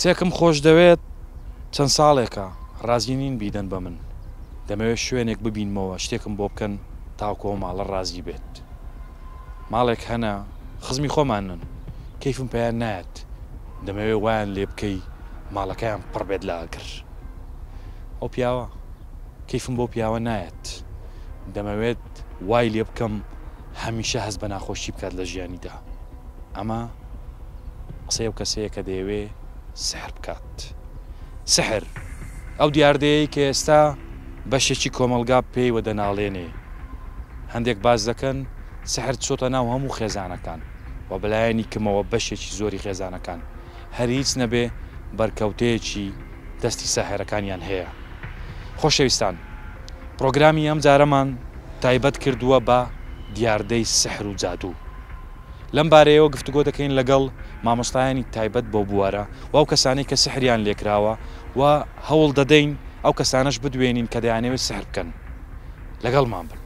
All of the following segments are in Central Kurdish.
کچێکم خۆش دەوێت چەند ساڵێکە ڕازینین بیدەن بە من دەمەوێت شوێنێک ببینمەوە شتێکم بۆ بکەن تاکۆ ماڵە ڕازی بێت ماڵێک هەنا خزمی خۆمانن کەیفم پێیان نات دەمەوێت وایان لێ بکەی ماڵەکەیان پڕ بێت لاگر ئەو پیاوە کەیفم بۆ پیاوە نایەت دەمەوێت وای لێ بکەم هەمیشە هەست بە ناخۆشی بکات لە ژیانیدا ئەمە قسەی ئەو کەسەیە کە دەیەوێت سحر بکات سحر ئەو دیاردەیە کە ئێستا بەشێکی کۆمەلگا پێی وەدەناڵێنێ هەندێک باز دەکەن سحر چۆتە ناو هەموو خێزانەکان و بەلایەنی کمەوە بەشێکی زۆری خێزانەکان هەر هیچ نەبێ بەرکەوتەیەکی دەستی سەحێرەکانیان هەیە خۆشەویستان پرۆگرامی ئەم جارەمان تایبەت کردووە بە دیاردەی سحر و جادوو لەم بارەیەوە گفتوگۆ دەکەین لەگەڵ مامۆستایانی تایبەت بۆ بوارە واو کەسانی کە سحریان لێکراوە و هەوڵ دەدەین ئەو کەسانش بدوێنین کە دەیانەوێت سحر بکەن لەگەڵ مام بن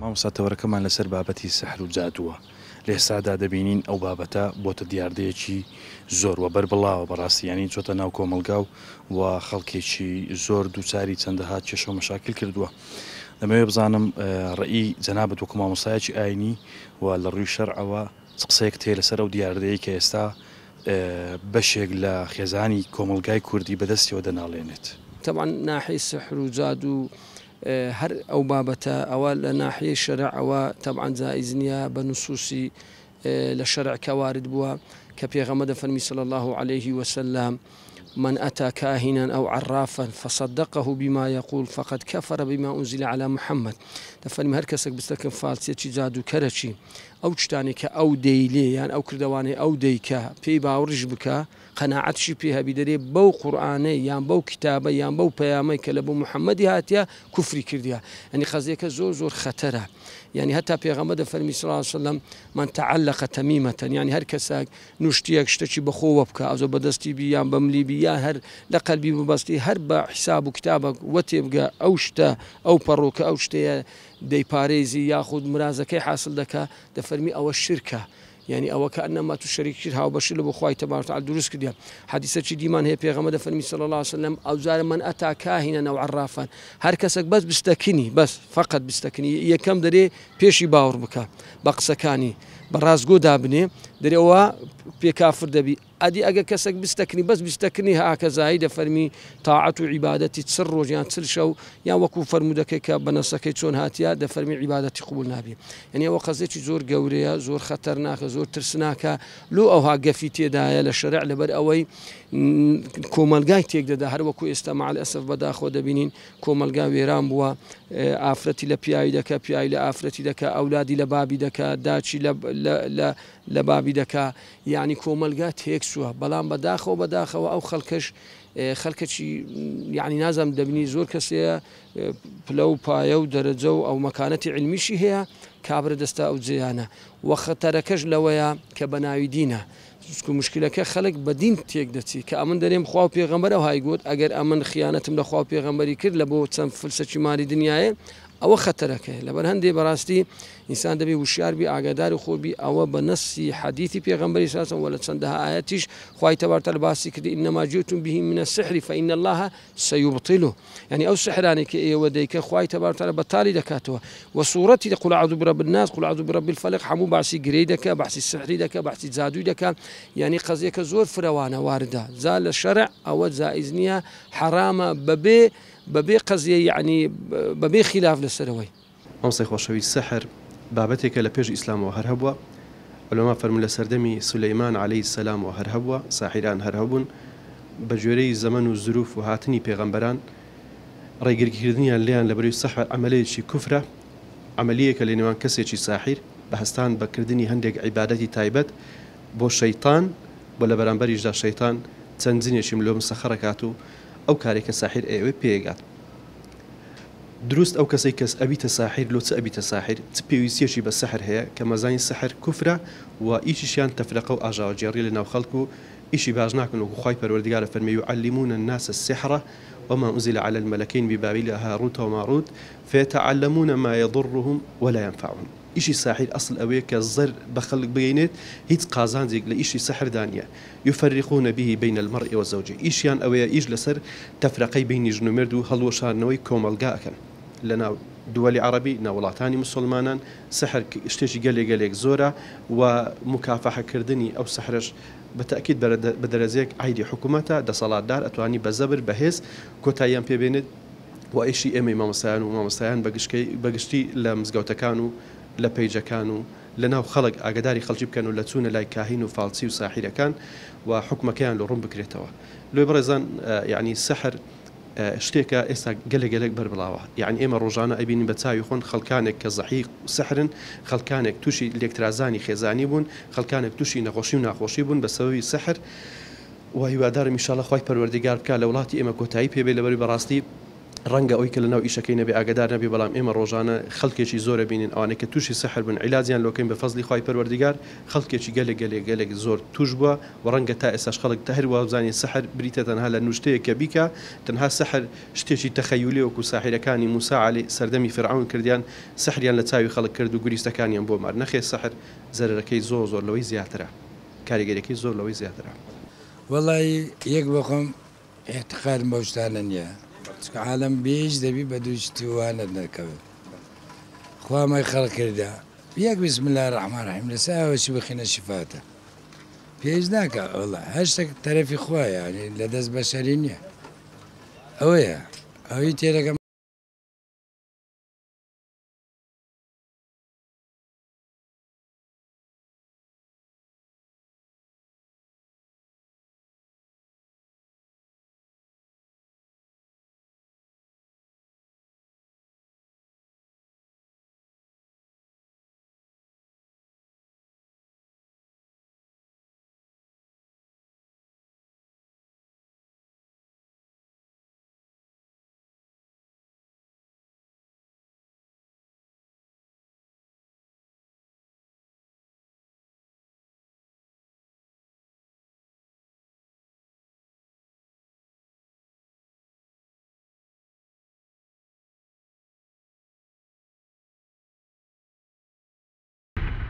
مامۆستا تەوەرەکەمان لەسەر بابەتی سەحر و جادووە لە ئێستادا دەبینین ئەو بابەتە بۆتە دیاردەیەکی زۆر وە بەر بڵاوە بەڕاستیانی چۆتە ناو کۆمەلگا و و خەڵکێکی زۆر دووچاری چەندەها کێشە و مەشاکل کردووە. دەمەوێ بزانم ڕئی جەنابەت وەکو مامۆسایەکی ئاینی و لە ڕووی شەرعەوە قسەیەک تێ لەسەر ئەو دیاردەیە کە ئێستا بەشێک لە خێزانی کۆمەلگای کوردی بەدەستیەوە دەناڵێنێت. تەوان ناحی سەحر و جاد و هەر ئەو بابەتە ئەوە لە ناحیە شەرع ئەوە تەبعاان زائز نییە بە نوسوسی لە شەرعکە وارد بووە کە پێغەمە دەفەرمی سل الله عليه وسلم من أتى كاهنا أو عرافا فصدقه بما يقول فقد كفر بما أنزل على محمد دەفەرم هەر کەسێک بستەکەم فالسیەکی جادو کەرەچی ئەو شتانی کە ئەو دەیلێ یان ئەو کردوانێ ئەو دەیکە پێی باوڕژ بکە قەنەعەتشی پێهەبی دەرێ بەو قورآانەی یان بەو کتابە یان بەو پەیامی کە لە بۆ محەممەدی هاتیە کوفری کردیا ئەنی خەزیەکە زۆر زۆر خەتەرە ینی هەتا پێغەمە دە فەرمی سلاسلم من تعلق تەمیمەتەن ینی هەر کەساک نوشتیەک شتەی بەخۆوە بکە ئەزۆ بەدەستی بی یان بەملی بی یا هەر لە قەلبی ببەستی هەر بە حیساب و کتابە وە تێبگە ئەو شتە ئەو پەڕۆکە ئەو شتەیە دەیپارێزی یاخود مرازەکەی حاصل دەکە دەفەرمی ئەوە شرکە. ینی ئەوە کە ئەنەما تو شەریکی هاوبەشی لە بخوای تەبارت ئال دروست کردیا حدیسەکی دیمان هەیە پێغەمە دە فەرمی سەڵ الله وسلم ئەوزارە من ئەتا کاهینە نەو عڕافان هەر کەسێک بەس بستەکنی بەس فقط بستەکنی یەکەم دەرێ پێشی باوەڕ بکە بە قسەکانی بە ڕازگۆ دابنێ دەرەوە پێکافر دەبی ئەدی ئەگە کەسێک بستەکننی بەس بستەکننی هاکەزایی دەفەرمی تاعات و عیباەتی چر ڕۆژیان چل شەو یان وەکو فەرمودەکەی کە بەنەسەکەی چۆن هااتیا دەفەرمی عیباەتی قوبول نابی ئەنیەوە قەزێکی زۆر گەورەیە زۆر خەتەرناکە زۆر ترسناکە لو ئەوها گەفی تێدایە لە شەرع لەبەر ئەوەی کۆمەلگای تێکدەدا هەر وەکو ئێستا مال ئەسف بەداخۆ دەبینین کۆمەلگا وێران بووە ئافرەتی لە پیاوی دەکە پیاوی لە ئافرەتی دەکە ئەولادی لە بابی دەکە داچی لە لە بابی دەکا یعنی کۆمەلگا تێکسووە بەڵام بەداخەوە بەداخەوە ئەو خەڵکەش خەلکەچی یعنی نازم دەبینی زۆر کەسەیە پلە و پایە و دەرەجە و ئەو مەکانەتی علمیشی هەیە کابرە دەستا ئەو جیانە وە خەتەرەکەش لەوەیە کە بە ناوی دینە. سکو مشکلەکە خەلک بەدین تێک دەچی کە ئەمن دەرێم خوا پێغمبەر و هایگوت ئەگەر ئەمن خیانەتم لە خوا پێغمبەری کرد لە بۆ چەند فلسەکی ماری دنیاە ئەوە خەتەرەکەی لبر هەندێ بەڕاستی انسان دەبێ وشار بی اگادار خو خۆبی او بە نسی پیغمبر پێغمبەری ساسم وە لە چەندەها ئاەتیش خی تەبارتە لە باسی کردی نەماجیتون به من السحر فان الله سيبطله و او ئەو سحرانێکی ئێوە دەیکە خی تەبارتە لە بەتالی دەکاتەوە و سوورەتی لە قولعاد و برە بالناس قولعاد و برە بالفەلق هەموو باسی گرەی دەکە باسی سحری دەکە باسی زادووی دەکە ینی قەزیەکە زۆر فرەوانە واردە زال لە او ئەوە حرام نییە بەبێ قەزیە یعنی بەبێ خلاف لەسەرەوەی ئەم سەی خۆشەوی سەحر بابەتێکە لە پێش ئیسلامەوە هەر هەبووە ئەلۆما فەرمو لە سەردەمی سولەیمان عليهەی سەسلامەوە هەر هەبووە ساحیران هەر هەبوون بە جێرەی زەمن و زروف و هاتنی پێغەمبەران ڕێگرکردنیان لیان لە بەروی سەحر ئەمەلەیەکی کوفرە ئەمەلیەکە لە نێوان کەسێکی ساحیر بە هەستان بەکردنی هەندێک عیباەتی تایبەت بۆ شەیتان بۆ لە بەرامبەریشدا شەیتان چەندزینێکشیم لۆم سەخەرەکات و کاری که ساحر ئێوێ پیگات درست او کسی کس ابیت ساحر لوت ابیت ساحر چ پێویستیەشی بە سەحر هەیە کە مەزانی سەحر کوفرە و ئیشیشیان تەفرەقە و ئاژاوجێڕی لە ناو خەڵکو و ئیشی باش ناکن و خخوای پەروەردگارە فەرمی و علیمونە ناسە سحرە وما أنزل على الملكين ببابل هاروت وماروت فيتعلمون ما يضرهم ولا ينفعهم إيشي ساحر أصل أويك الزر بخلق بينات هيت قازان ديك لإيشي سحر دانية يفرقون به بين المرء والزوجة إيشيان أويا إيش لسر تفرقي بين جنوميردو هلوشان نوي كومال قاكن لنا دول عربي ناولاتاني مسلمانا سحر اشتيش قلي قلي زورا ومكافحة كردني أو سحرش بتأكيد بدرزيك عيدي حكومتا دا صلاة دار أتواني بزبر بهز كوتا يمبي بينت وإيشي إمي ماما سايان وماما سايان بقشتي لمزقوتا كانوا لپیج کانو لناو خلق ناو خەڵک کانو لاتون بکەن و لە چوونە لای کاهین و فالسی و ساحیرەکان و حکومەکەیان لە ڕوون بکرێتەوە لێ بڕێزان اه، یعنی سەحر اه، شتێکە ئێستا گەلە گەلک بربڵاوە یعنی ئێمە ڕۆژانە ئەبینین بە چاوی خۆن خەلکانێک کە زەحی سەحرن خەلکانێک تووشی لێکترازانی خێزانی بوون خەلکانێک تووشی نەخۆشی و ناخۆشی بوون بەسەوەی سەحر و هیوادارم میشاالە خی پەروەردەگار بکە لە وڵاتی ئێمە کۆتایی پێبێ لەبەری بەڕاستی رنگ اوی کل نو ایشکی نبی آگدار نبی بلام ایم روزانه خلقی چی زور بینین آنه ئەوانە کە تووشی سەحر بن عیلازیان لۆکەین بە فەزلی خی خلقی چی گلگ گلگ گلگ زور توش بووە و رنگ تا ئێساش خەڵک تا هەروە بزانانی سەحر بریتە که لە نوشتەیە کە بیکە تەنها سەحر شتێکی تەخەیولی کانی موسا علی سردمی فرعون کردیان سحریان لطاوی خلق کرد و گریست کانیان بو مار نەخێ سەحر زەرەکەی زۆر زۆر لەوەی زیاترە کاریگەریەکەی زۆر لەوەی زیاترە. وڵی یەک بخۆم احتخار بەشتانە نییە. چکە عالم بێژ دەبی بە دووشتیوانت نەکەوێت خوامای خەڵکردا یەک بسم لە ڕحمانڕحیم لە ساوەشی بخینە شفاتە پێش ناکە ئەڵە هەشتێک تەرەفی خوایە لە دەست بەشەری نییە ئەوەیە ئەوەی تێرەکەم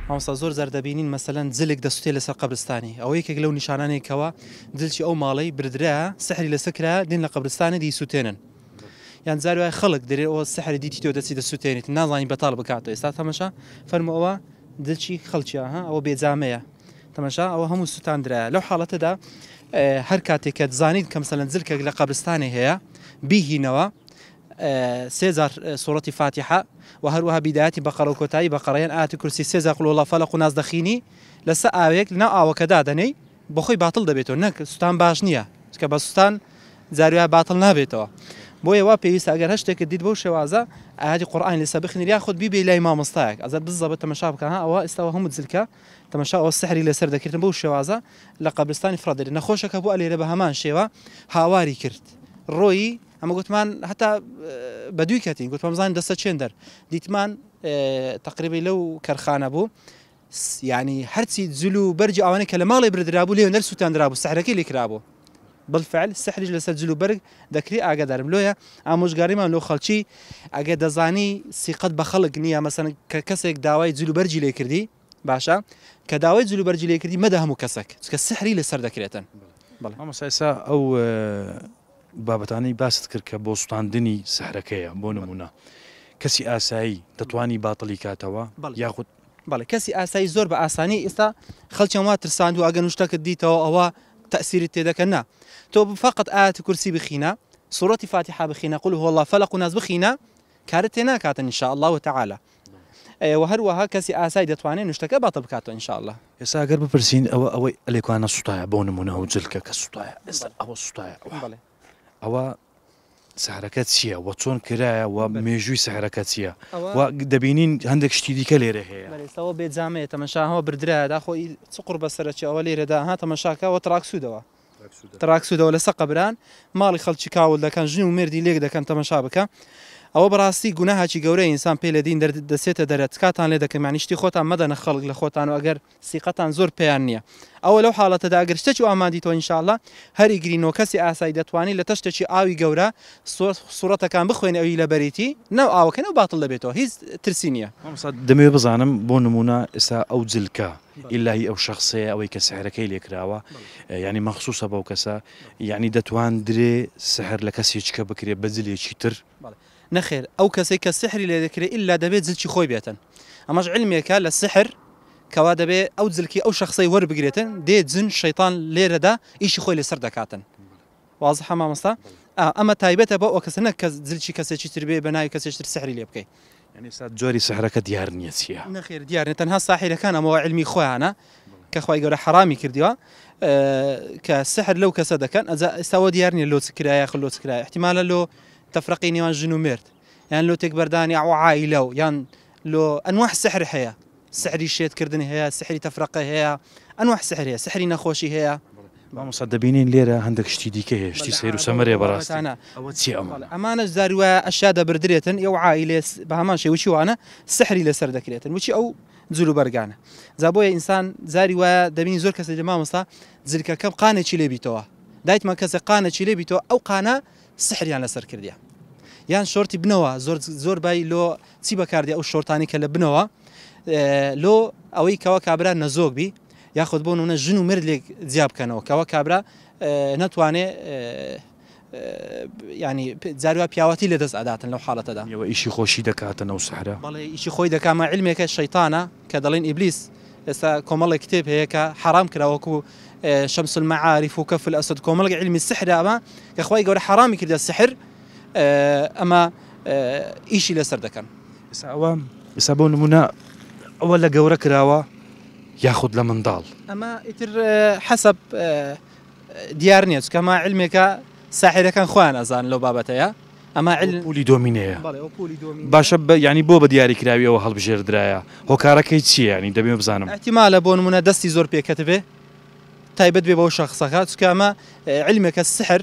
ئەمستا زۆر زەردەبینین مەسەەن جلێک دەستێ لەسەر قبرستانی ئەو یەکێک لەو نیشانانێکەوە دلچی ئەو ماڵی بردرا سەحری لەسەکرا دین لە قبرستانی دی سووتێنن یان زاروای خەڵک درێ ئەوە سەحری دیتی تۆ دەچی دەسووتێنیت نازانی بەتال بکاتەوە ئێستا تەمەشا فەرمەوە دلچی خەڵکیە ئەوە بێجامەیە تەمەشا ئەوە هەموو سووتاندرا لەو حاڵەتەدا هەر کاتێکە زانیت کەمسەلەن زلکێک لە قبرستانی هەیە بیهینەوە سێزار سوورەتی فاتیحا و هەروەها بیداەتی بەقەڕ و کۆتایی بەقەڕیان ئاتی کورسی سێزار قلوڵە فەلق و نازدەخینی لەسە ئاوێک لە ئاوەکەدا دەنەی بۆ خۆی باتڵ دەبێتەوە نەک سوستان باش نییە چکە بە سوستان زارویا باتڵ نابێتەوە بۆ ێوا پێویست ئەگەر هەشتێکە دیت بەو شێوازە ئاهادی قورآین لەسە بخنی یا خودت بیبێ لای مامۆستایك ئەزە بزە بە تەمەشا بکە ئەوە ئێستاەوە هەموو زلکە تەمەشا ئەو سەحری لەسەر دەکردن بەو شێوازە لە قبرستانی فرادری نەخۆشەکە بۆ ئەلێرە بە هەمان شێوە هاواری کرد ڕۆیی ئەمە گوتمان هەتا بە دووی کەتین گوتمەمزان دەستە چێن دەر دیتمان تقریبی لەو کەرخانە بوو. ینی هەرچی جلو و بەرج ئەوانە کە لە ماڵی بردرابوو لێ نەر سووتاندرابوو سەحرەکەی لێکرابوو بفعل سەحریش لەسەر جلو بەرگ دەکری ئاگادارم لۆیە ئامۆژگاریمان لۆ خەڵکی ئەگە دەزانی سیقەت بە خەڵک نییە مەسەن کە کەسێک داوای جلوبەرجی لێ کردی باشە کە داوای جلوبەرجی لێ کردی مەدە هەموو کەسێک چکە سحری لەسەر دەکرێتن بەڵام ئەمەسا ئەو بابتانی باست کرد کە بۆ سوستاندنی سەحرەکەیە بۆ کسی آسایی ئاسایی باطلی کاتوا یا خود بله کسی آسایی زور بە آسانی است خەڵکیان ما ترساند و اگر ئەگەن شتەکە آوا تأثیری تی دکن نه تو فقط آت کرسی بخینە صورت فاتحه بخینە قل هو الله فلق و ناز بخینە کارت تێ ناکاتە انشاء الله و و هر و ها کسی آسایی ئاسای دەتوانێت نوشتەکە باتە بکاتەوە انشاءله ئێستا ئەگەر بپرسین ئەوە ئەوەی ئەلێکوانە سوتایە بۆ نمونە و جلکە کە سوتایە ئێستا ئەوە سوتایە بڵێ ئەوە سەحرەکە چییە وە چۆن کرایە و مێژووی سەحرەکە چییە دەبینین هەندێک شتی دیکە لێرە هەیەەوە بێجامێت تەمەشاهەوە بردرایە داخۆی چقڕ بەسەرکی ئەوە لێرەدا ها تەمەشاکەەوە تراکسوودەوە تراکسوودەوە لە سەقەبران ماڵی خەڵکی کاول دەکەن ژن و مردی لێک دەکەن تەمەشا بکە. ئەوە بەڕاستی گوناهاکی گەورەی ئینسان پێ لە دین دەسێتە دەرەچکاتان لێ دەکەمانیشتی خۆتان مەدەنە خەڵک لە خۆتان و ئەگەر سیقەتان زۆر پێیان نییە ئەوە لەو حاڵەتەدا گەشتەی و ئامادی تۆ انشاءله هەری گرین و کەسی ئاسایی دەتوانانی لە تەشتێکی ئاوی گەورە سوورەتەکان بخوێن ئەوی لە بەریتی ناو ئاوەکەن و باتڵ دەبێتەوە هیچ ترسی نییە دەمەوێت بزانم بۆ نمونە ئێستا ئەو جلکە ئلهی ئەو شخصەیە ئەوەی کە سەحرەکەی لێکراوە ینی مەخصوسە بەو کەسە یعنی دەتوان درێ سەهر لە کەسێککە بکرێت بەجلێکی تر نخير او كسيك السحر اللي ذكره الا دبيت زلكي خوي بيتن اما علمي كان السحر كوا دبي او زلكي او شخصي ور بقريتن دي زن شيطان ليردا دا ايش خوي لسر دكاتن واضح ما مصا آه اما تايبت ابو وكسنا زلكي كسي تربي بناي كسي تشتر سحر اللي يبكي يعني استاذ جوري سحرك ديار نيسيا نخير ديار نتن ها صاحي انا مو علمي خويا انا كخوي يقول حرامي كرديوا آه كسحر لو كسدكن اذا استوى ديارني لو سكرايا لو سكرايا احتمال لو تفرقيني وان جنو ميرت يعني لو تكبرداني او عائلة يعني لو انواع السحر هي سحري شيت كردني هي سحري تفرقه هي انواع السحر هي سحري نخوشي هي ما مصدبينين ليرة عندك شتي هي شتي سير وسمرية براستي أنا أوتسي أمان أمانة زاروا وأشادة بردريتن يو عائلة بهمان شي وشي وأنا سحري لسر دكريتن وشي أو زلو برقانة زابويا إنسان زاري ودبيني زور كسر جماعة مصلا زلك كم قانة شي لبيتوه دایتمە کەسە قانە چی لێ بیتەوە ئەو قانە سحریان لەسەر کردیا یان شۆرتی بنەوە زۆر زۆر بای لۆ چی بەکاردی ئەو شۆرتانی کە لە بنەوە لۆ ئەوەی کەەوە کابرا نەزۆک بی یاخود بۆ نونە ژن و مرد لێک جیاب بکەنەوە کەەوە کابرا نەتوانێ ینی جاروا پیاوەتی لە دەست ئاداتن لەو حاڵەتەدا ەوە ئیشی خۆشی دەکاتە نەو سەحرا بەڵێ ئیشی خۆی دەکامە علمێکە شەیتانە کە دەڵێن ئیبلیس ئێستا کۆمەڵی کتێب هەیەکە حرام کراوەکو إيه، شمس المعارف وكف الأسد كومل علم السحر إيه، أما اخوي جور حرامي كذا السحر أما إيش اللي سر دكان إسعوا إسعوا نمونا قورك راوا ياخذ لمن ضال أما إتر إيه، حسب ديارنيا كما علمك ساحر كان خوان أزان لو بابتها ئەما بولي دۆمینەیە باش يعني بوبا بە دیاری کراویەوە هەڵبژێر درایە هۆکارەکەی چیە يعني دبي بزانم بون منى دستي زور بي كتبه تایبەت بێ بەو شخصەکە چکەمە آه، علمێکە سحر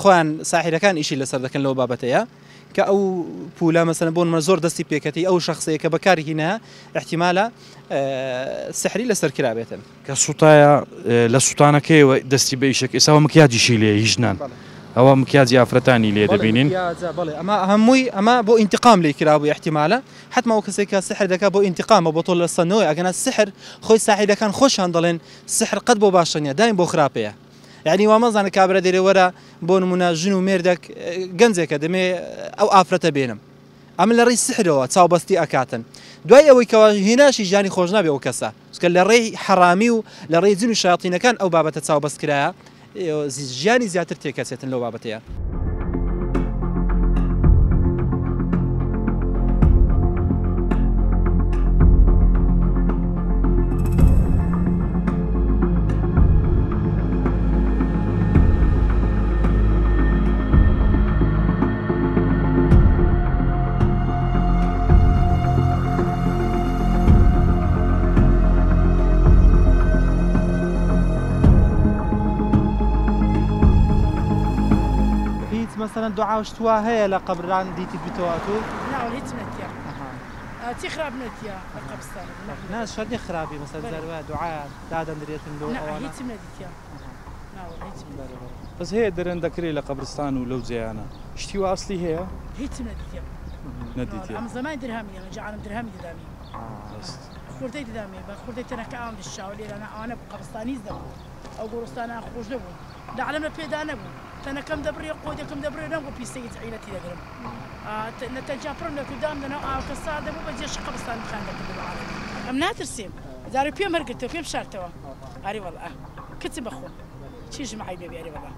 خۆیان ساحیرەکان ئیشی لەسەر دەکەن لەو بابەتەیە کە ئەو پولا مەسەن بۆن مە زۆر دەستی پێکەتی ئەو شخصەیە کە بەکارهینە احتیمالە آه، سحری لەسەر کرابێتن کە آه، سوتایە لە سووتانەکەی دەستی بەیشێک ئێساوە مکیاجیشی لێ هیچ او مكياج افرتاني لي دەبینین ئەمە هەمووی ئەمە بۆ ئینتقام لی کرابوو احتیمالە حما و کەسێک کە سحر دەکە بۆ ئینتقامە بۆ تۆ لە سنەوەی ئەگەنە سحر خۆی ساحیدەکان خۆشان دەڵێن سحر قەت بۆ باشە دایم بۆ خراپەیە یعنی وامەزانە کابرا دێرەوەرە بۆ نمونە ژن و مێردەك گەنجێکە دەمێ ئەو ئافرەتە بێنم ئەم لە ڕێی سحرەوە چاوبەستی ئەکاتن دوای ئەوەی کەەوە هێناشی ژانی خۆش نابێ ئەو کەسە سکە لە ڕێی حرامی و لري زين الشياطين كان او ئەو بابەتە چاوبەستکرایە ژیانی زیاتر تێکەچێتن لەو بابەتەیە. عاوشتوا هەیە لە قبران دیتی بتەواتوە هیچ نەتیا آه، تي خراب نتيا القبستان ناس شردي خرابي مثلا زروا دعاء دادن دريتن لو لا وليت تمديتيا بس هي درن ذكري لقبرستان ولو زيانا شتي واصلي هي هي تمديتيا نديتي ام زمان درهمي انا يعني جعان درهمي دامي اه خوردي دامي بس بخوردي تنا كام للشاولي انا انا بقبرستاني زدم او قبرستان اخوج دبو ده علمنا بيدانا بو تنا كم دبري قودة كم دبري نام وبي سيد عيلة تي دقرم نتجابر إنه كدام دنا آه كسر دمو بجيش قبستان خانة كده العالم أم ناترسيم زاري بيا مرقته بيا بشارته أري والله كتب أخو چی جمعی بێ بیاری بەڵا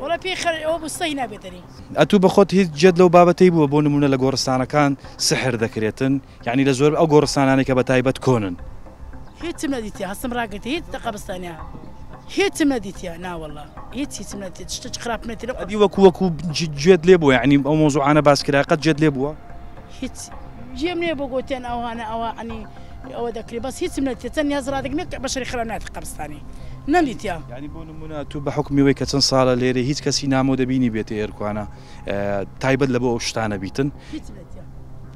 وڵە پێی خەر ئەوە بستەی نابێتری سينا بدري اتو بخوت لەو جد لو بۆ تيبو بون من لا دەکرێتن كان سحر ذكريتن يعني گۆڕستانانی کە بە تایبەت کۆنن هیچم نەدیتی هەستم ڕاگەتی هیچ دە تقبستانيا هيت ما ديت انا والله هيت هيت ما ديت شتت خراب ما ديت ادي وكو وكو جد ليبو يعني او موضوع انا باس كده قد جد ليبو هيت جيمني بقوت انا او انا او يعني او ذاك بس هيت ما ديت انا يزرا دك مك بشري خرانات قبستاني نميت يا يعني بون مناتو بحكم ويك تن صاله ليري هيت كسي نامو دبيني بيت ايركو انا آه، تايبد لبو شتانه بيتن هيت ما ديت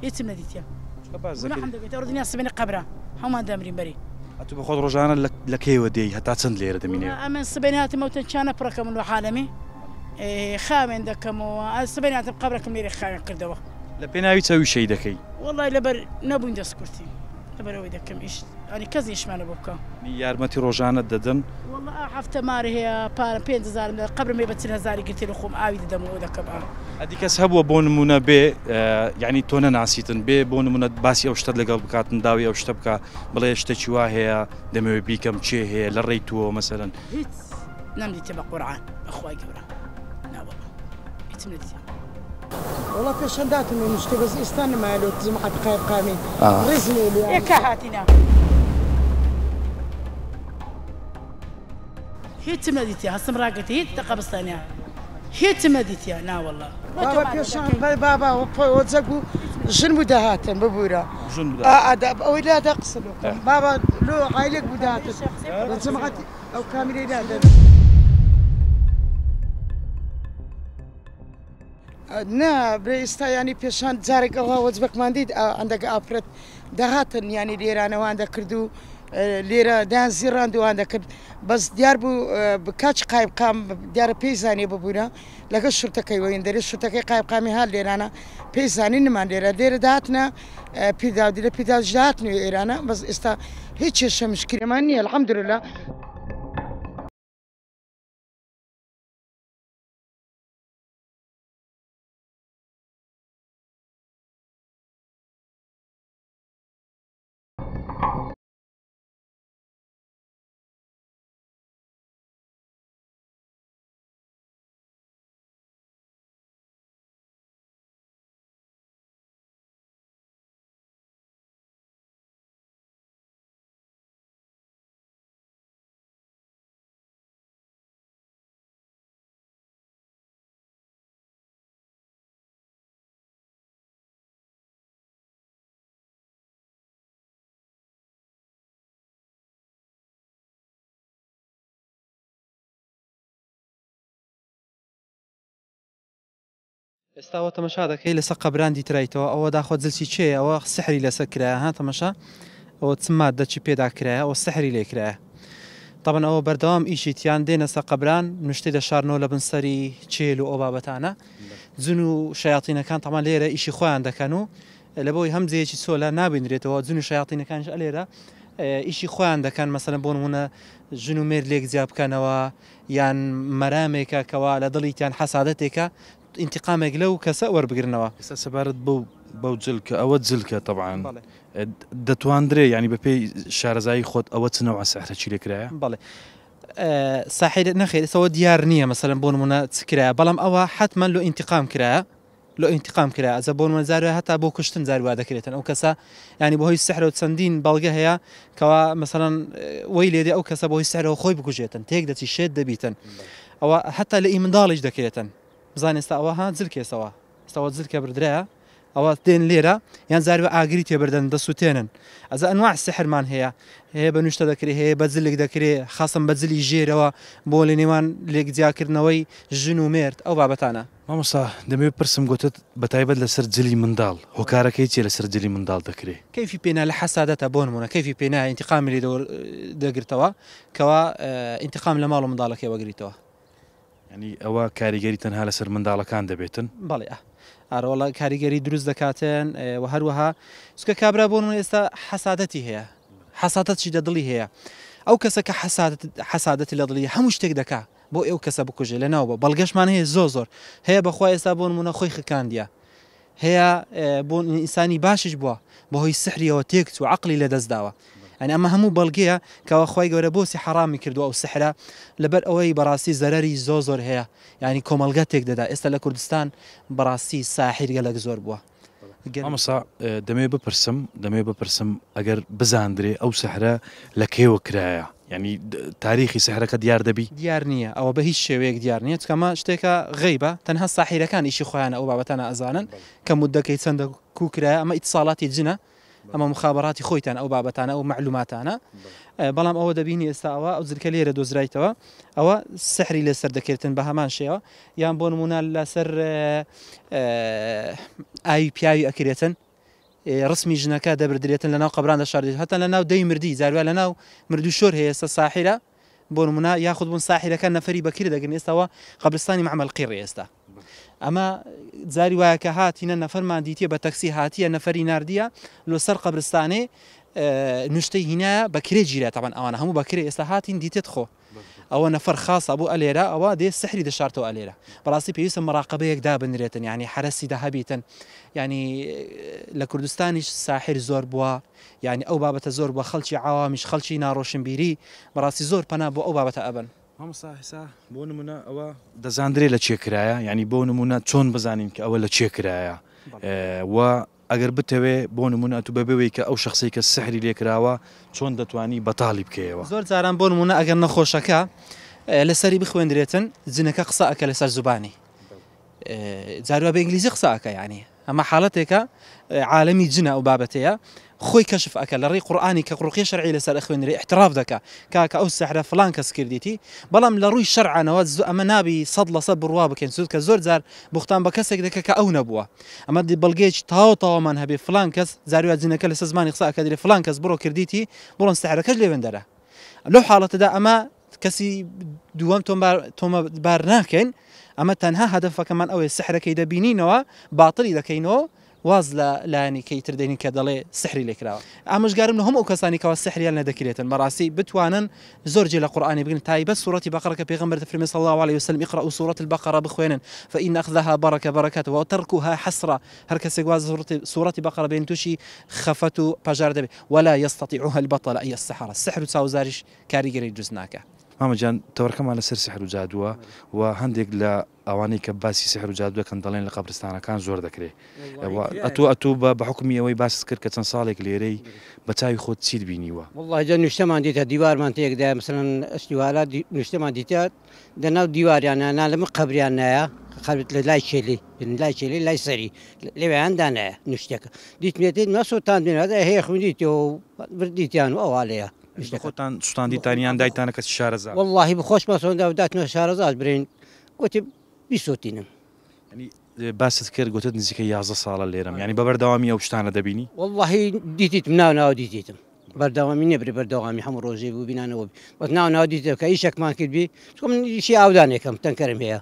هيت ما يا شباب زكي انا عندك تردني اسبني قبره هما دامرين بري ئەتو بە خۆت ڕۆژانە لە کەیوە دێی هەتا چەند لێرە دەمینێ ئەمن سبێن هاتممە تەنچانە پڕەکەم لە حالەمی خاوێن دەکەمەوە سبێن هاتم قبرەکەم لێرە خاوێن کردەوە لە پێناوی چاوی شەی دەکەی وڵی لەبەر نەبووین دەستکورتی لەبەرەوەی دەکەم ئیشت ئەنی يعني کەزیشمانە بکە یارمەتی ڕۆژانت دەدەن هەفتە مارە هەیە پارە پێزار لە قبرمێ بە هزاری گرتی لە خۆم ئاوی دەدەم و دەکەم ئەدی کەس هەبووە بۆ نمونە بێ یعنی تۆ نەناسیتن بێ بۆ نمونە باسی ئەو شتت لەگەڵ بکاتن داوی ئەو شتە بکە بڵێ شتەکی وا هەیە دەمەوێ بیکەم چێ هەیە لە ڕێی تووە مەسەرن هیچ نەمدیتە بە قورعان بەخوای گەورە ناوە هیچ نەدیتە والله پیشنداتم نوشته بس استنم علو تزم حد قایم قامی رزنی لیا ايه هاتینا هیچم نەدیتی هەستم ڕاگەتی هیچ تە قەبستانیا هیچم نەدیتیە ناوەڵە بابا پۆزەگ و ژن و دەهاتن ببوورە ئەوەی لادا قسە بابا لۆ عیلێک بوداتن ئەو کامیرەیدا دەبێت. نه برێستا ینی پێشان جارێک ئەوە وەز بەکمان دیت ئەندەگە ئاپرەت دەهاتن ینی لێرانەوان دەکرد و آه، لێرە دانسی ڕاندوان دەکرد بەس دیار بوو کاچ آه، قایبقام دیارە پێیزانانی ببووە لەگە شورتەکەیەوەین دەری شوتەکەی قایبقامی هاات لێرانە پێیزانی نمان لێرە دێرە داهاتە پیداودی آه، لە پیداژات نوێ ئێرانە بەس ئێستا هیچ چێشە مشکلمان نییە الحەمدرلا ئێستاوە تەمەشا دەکەی لەسەر قەبراندی ترایتەوە ئەوە داخۆ زلسی چێ ئەوە سحری لەسەر کرایە ها تەمەشا ئەوە چما دەچی پێداکرایە ئەوە سحری لێکرایە طبعا ئەوە بەردەوام ئیشیتیان دێنە سەقبران نوشتی لە شارنەوە لە بنسەری چێل و ئەو بابەتانە زون و شیاطینەکان تەمان لێرە ئیشی خۆیان دەکەن و لە بەوەی هەمزەیەکی سۆلا نابینرێتەوە زون و شیاطینەکانش ئەلێرە ئیشی خۆیان دەکەن مەسەن بۆ نمونە ژن و مێر لێک زیاب بکەنەوە یان مەرامێکە کەوا لە دڵیتیان حەسادەتێکە انتقام قلو كسا وربقرنوا كسا سبارد بو بو زلك او زلك طبعا دتوان يعني ببي شهر زاي خود او تنوع سعر تشيلي كرايا بالي صحيح أه نخيل سوى ديار نية مثلا بون منا تكرايا بلام او حتما لو انتقام كرايا لو انتقام كرا زا بون من زارو حتى بو كشتن زارو هذا كريتن او كسا يعني بو هي السحر وتسندين بلغه هي كوا مثلا آه، ويلي دي او كسا بو هي السحر وخوي بكجيتن تيك دتي شد دبيتن او حتى لي من دالج دكريتن بزانێستا ئەوە ها زلکێسەوە ستەوە زلکە بردرایە ئەوە دێن لێرە یان زاروە ئاگری تێبدەن دەسووتێنن ئەز ئەنوا سحرمان هەیە هەیە بە نوشتە دەکرێت هەیە بەزلێک دەکرێت خاصم بەزلی ژێرەوە بۆ لە نێوان لێکجیاکردنەوەی ژن و مێرد ئەو بابەتانە مامۆسا دەمەوێت پرسم گوتت بەتایبەت لەسەر جلی منداڵ هۆکارەکەی چێ لەسەر جلی منداڵ دەکرێت کەفی پێنا لە حەسادەتە بۆنمونە کەفی پێنا ئینتقامی لێ دەگرتەوە کەوا ئینتقام لە ماڵ و منداڵەکەی وەگریتەوە ئەنی ئەوە کاریگەری تەنها لەسەر منداڵەکان دەبێتن بەڵێ ئارۆڵە کاریگەری دروست دەکاتێن و هەروەها سکە کابرا بۆن ئێستا حەسادەتی هەیە حەساتەت چی دەدڵی هەیە ئەو کەسە کە حەسادەتی لە دڵی هەموو شتێک دەکا بۆ ئێو کەسە بکوژێ لەناو بە بەڵگەشمان هەیە زۆ زۆر هەیە بەخوا ئێستا بۆن منە خۆی خکاندە هەیە بۆ ئینسانی باشش بووە بەهۆی سحریەوە تێکت و عقلی لە دەستداوە ئەن ئەمە هەموو بەڵگەیە کەەوە خی گەورە بۆسی حرامی کردووە ئەو سحرا لەبەر ئەوەی بەڕاستی زەرری زۆ زۆر هەیە ینی کۆمەلگەتێک دەدا ئێستا لە کوردستان بەڕاستی ساحیرگەلک زۆر بووە. ئەمەسا دەمێ بپرسم دەمێ بپرسم ئەگەر بزاندرێ ئەو سەحرە لە کێوە کرایە ینی تاریخی سەحرەکە دیار دەبی دیار نییە ئەوە بە هیچ شێوەیەک دیار نییە چکەمە شتێکە غیبە تەنها ساحیرەکان ئیشی خۆیان ئەو بابەتانە ئەزانن کە مدەکەی چەندە کوکرایە ئەمە ئیتساڵاتی جنە اما مخابراتی خۆیتان او بابەتانە ئەو معلوماتانە بەڵام أه، ئەوە دەبینی ئێستا ئەوە ئەو زرکە لێرە دۆزرایتەوە ئەوە سەحری لەسەر دەکردن بە هەمان شێوە یان بۆ نمونە لەسەر ئاوی أه، پیاوی أه، ئەکرێتن ڕسمی ژنەکە دەبدرێتن لە ناو قبران لناو قبران هەتا لە لناو دەی مردی لناو لە ناو مردو شۆر بون ئێستا یا خود بون یاخود کن نفری نەفری بەکری دەگرن ئێستاەوە قبرستانی معمەل قیڕ است. ئەمە جاری وایە کە هاتیینە نەفەرمان دیتیە بە تەکسی هاتیە نەفەری نردە لەسەر قبرستانێ اه، نوشتەی هینە بەکرێ گیرە تاوان ئەوانە هەموو بەکرێ ئێستا هاتین دیتێت خۆ. ئەوە نەفر او دي سحري ئەوە دێ سحری دەشارتەوە ئەلێرە بەڕاستی پێویستە مراقبەیەکدا بنرێتن ینی حرەسیدا هەبیتن ینی اه، لە کوردستانیش ساحر بوا يعني او بابته زور بوا بە عوامش خلشي ناروشن ناڕۆشنبیری بەڕاستی زور پەنا بو او بابته ابن هەمسا حسا بۆ نمونە ئەوە دەزاندرێ لە چێکرایە ینی بۆ نمونە چۆن بزانین کە ئەوە لە چێکرایە و ئەگەر بتەوێ بۆ نمونە تو بەبەوەی کە ئەو شخصی کە سەحری لێکراوە چۆن دەتوانی بەتاڵی بکەیەوە زۆر جاران بۆ نمونە ئەگەر نەخۆشەکە لەسەری بخوێندرێتن زینەکە قسە ئەکە لەسەر زبانی جاروە بە ئینگلیزی قسەکە یعنی ئەمە حالڵەتێکە عاالمی جنە ئەو بابەتەیە خوي كشف أكل لري قرآني كقرقي شرعي لسال أخوين لري احتراف دکا كا ئەو سەحرە فلان کەس بلام لروي شرع ڕووی شەرعانەوە أما نابي صدلا صب سە كين سود كزور زار بختان بكسك کەسێک كأو نبوة أما دي ئەمە تاو تاو تاوامان هەبێ فلان کەس عزينا كل سزمان يقصا أكل لري فلان بلون بڕۆ کردیتی بڵن بندره لو حالة حاڵەتەدا أما كسي دوام توم بار كمان أو تەنها كيدا بيني نوا باطل إذا كينو واز كدلي سحري لك کە امش سحری لێکراوە او كساني كوا سحري لنا نەدەکرێتن المراسي بتوانن زۆرجێ بين تاي بس تایبە سوەتی بەقەکە پێغمبەر صلى الله عليه وسلم اقرا سوره البقره بخوين فإن أخذها بركة بركة وتركها حسرة هر كسيك سوره سورة بقرة بين توشي خفتو بجار ولا يستطيعها البطل أي السحرة السحر تساوزارش كاريجري جزناكه مامەجان تەوەرکەمان لەسەر سحر و جادووە و هەندێک لە ئەوانەی کە باسی سحر و جادوەکەن دەڵێن لە قبرستانەکان زۆر دەکرێت ئەتو ئەتو بە بەحکمی ئەوەی باس کرد کە چەند ساڵێک لێرەی بە چاوی خۆت چیت بینیوە وڵجە نوشتەمان دیتە دیوارمان تێکدا مثلەن ئەستیوارە نوشتەمان دیتە دەناو دیواریانە نا لەمە قبریان نایە خەبت لە لای چێلی لای چێلی لای سەری لێوێیاندانایە نوشتەکە دیتمێتین مە سوتان بینێت هەیە خوندیتەوە بردیتیان و ئەوواالەیە خۆتان سوستاندیتانیان دایتانە کەس شارەزا واللهی بخۆش مەسۆندا داتنە شارەزاد برین گوتی بیسوتینم باست کرد گوتت نزیکە یازە ساڵە لێرم ینی بەبەردەوامی ئەو شتانە دەبینی واللهی دیتیت ناوناوە دیتیتم بەردەوامی نەبری بەردەوامی هەموو ڕۆژێ بوو بینانەوە بە ناوناو دیتەکە هیچ شکمان کردبی چکمشی ئاودانێکم تەنکەرم هەیە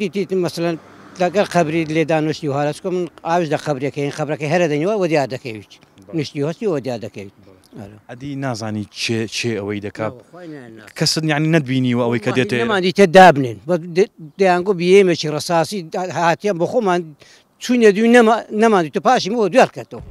دیتیت مەمثلەن لەگەر خبری لێدا نوشتی و هارچ من ئاوش دە خبرەکەین خبرەکە هەرە دەنیەوە وە دیار دەکەویت نشتی هەستی وە دیار دەکەویت ئەدی نازانی چێ ئەوەی دەکات کەسن یعنی نەتبینی و ئەوەی کە دێتمانی تێ دابنین دەیانگۆ بیێمێکی ڕساسی هااتیان بە خۆمان چوونە دوی نەمادی تۆ پاشی بۆ دوار کردەوە.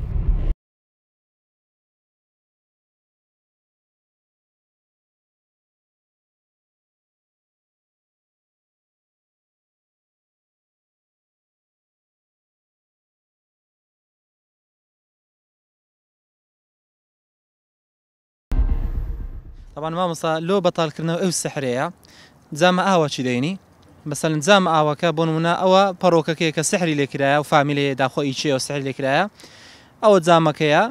طبعا مامۆسا لۆ بەتالکردنەوە ئەو سحرەیە زام ئاوە چی دەینی بەسەر جام ئاوەکە بۆ نمونە ئەوە پەڕۆکەکەی کە سحری لێکرایە و فامیلێ داخۆی چێەوە سحر لێکرایە ئەوە جامەکەیە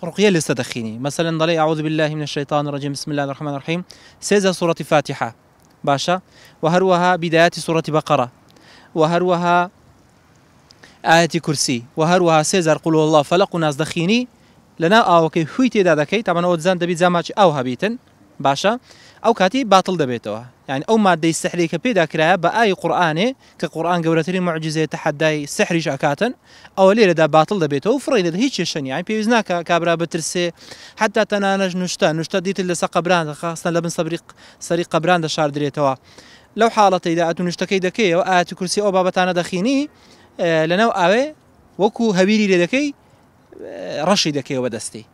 قرقية لستدخيني مثلا آه، ضلي أعوذ بالله من الشيطان الرجيم بسم الله الرحمن الرحيم سيزا سورة فاتحة باشا وهروها بداية سورة بقرة وهروها آية كرسي وهروها سيزا قل والله فلق ناس دخيني لەناو ئاوەکەی هوی تێدا دەکەیت تامانەوە زان دەبی جاماچی ئەو هەبیتن باشە ئەو کاتی باتڵ دەبێتەوە یعنی ئەو مادەی سحرێککە پێداکرایە بە ئای قورآانێ کە قورآان گەورەتری معجززێت تەحدای سحریش ئاکاتن ئەوە لێرەدا باتڵ دەبێتەوە و فڕێنێت هیچ چێشنیان پێویست ناکە کابرا بەترسێ حتا تەنانەش نوشتە نوشتە دیتر لەسە قبران خاستە لە بن سەبری سەری قبران دەشار درێتەوە لەو حاڵەتەیدا ئەتون نوشتەکەی دەکەیەوە ئاتی کورسی ئەو بابەتانە دەخینی لەناو ئاوێ وەکو هەویری لێ دەکەی ڕەشی دەکەیەوە دەستی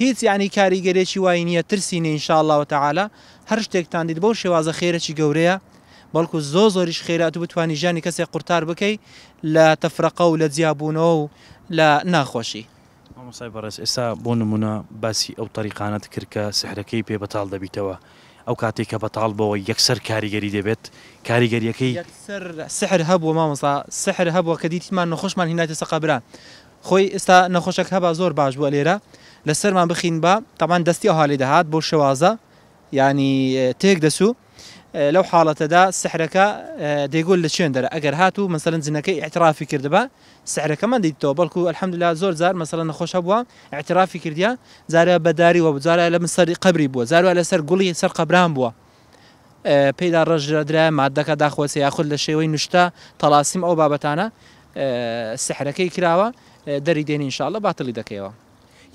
هیچ ینی کاریگەرێکی وای نییە ترسی نینشاءله وتەعاالە هەر شتێکتان دیت بەو شێوازە خێرەی گەورەیە بەڵکو زۆ زۆریش خێرات و بتوانانی ژانی کەسێک قورتار بکەی لە تەفرەقە و لە جیاببوونەوە و لە ناخۆشی. مەسای بەڕێز ئێستا بۆ نمونە باسی ئەو تەریقانت کرد کە سحرەکەی پێ بەتاڵ دەبیتەوە ئەو کاتێک کە بەتاڵ بەوە یەکسەر کاریگەری دەبێت کاریگەریەکەی سحر هەبوو مامەسا سحر هەبووە کە دیتیمان نەخۆشمان هیناتە سەقابرا خۆی ئێستا نەخۆشەک هەبا زۆر باش بووە لێرە لەسەرمان بخین بە تامان دەستی هاالی دەهات بۆ شێوازە ینی تێک دەسوو لەو حاڵەتەدا سحرەکە دەیگول لە چێن دەرە ئەگەر هات و مەمثلەن زنەکەی احترافی کردبا سحرەکەمان دیتەوە بەڵکو ئەلحمدلا زۆر زار مەمثلەن نەخۆشە بووە احترافی کردیا زارە بەداری وە بزارە لە مسەری قبری بووە زارە لەسەر گوڵی سەر قبران بووە پێدا ڕژرەدرا مادەکە داخۆسە یاخود لە شێوەی نوشتە تەلاسیم ئەو بابەتانە سحرەکەی کراوە دەری دێنی انشاءله باتڵی دەکەیەوە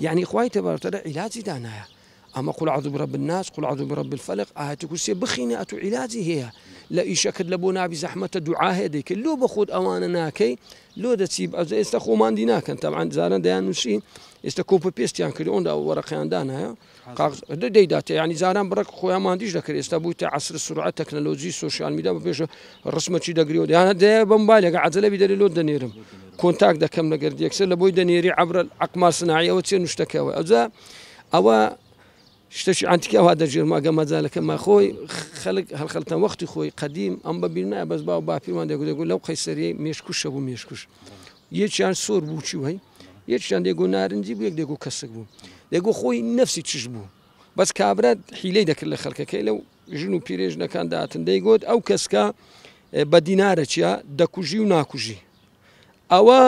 یعنی خی تەبارتەرە عیلاجی دانایە اما قل اعوذ برب الناس قل اعوذ برب الفلق اهات آه، كرسي بخيني اتو علاجي هي لا يشكد لبونا بزحمه الدعاء هذيك لو بخود اوانا ناكي لو دتسيب استخو ناك طبعا زارن ديان نشي استكوب بيستيان كريون دا ورقيان ها قاغز دي داتا يعني زاران برك خويا ما عنديش ذاك استبو تاع عصر السرعه التكنولوجي السوشيال ميديا بيش الرسمه تشي دغريو انا دي بمبالي قاعد بيدير لو دنيرم كونتاك دا كم نقدر ديكسل بو دنيري عبر الاقمار الصناعيه وتسين نشتكاوي او شتەی ئەتیکە وا دەژێرماگە مەجالەکەمە خۆی خەلک هەلخەلتە وەختی خۆی قدیم ئەم بە بیر نایە بەس با و باپیمان دەگو لەو قەیسەری مێشکوشە بوو مێشکوش یەکیان سۆر بووچی وی یەکیان دێگو نارنجی بوو یەک دێگو کەسک بوو دەگو خۆی نفسی چش بوو بەس کابرات حیلەی دەکرد لە خەلکەکەی لەو ژن و پیرێژنەکان داتن دەیگوت ئەو کەسکە بە دیینارە چیا دەکوژی و ناکوژی ئەوە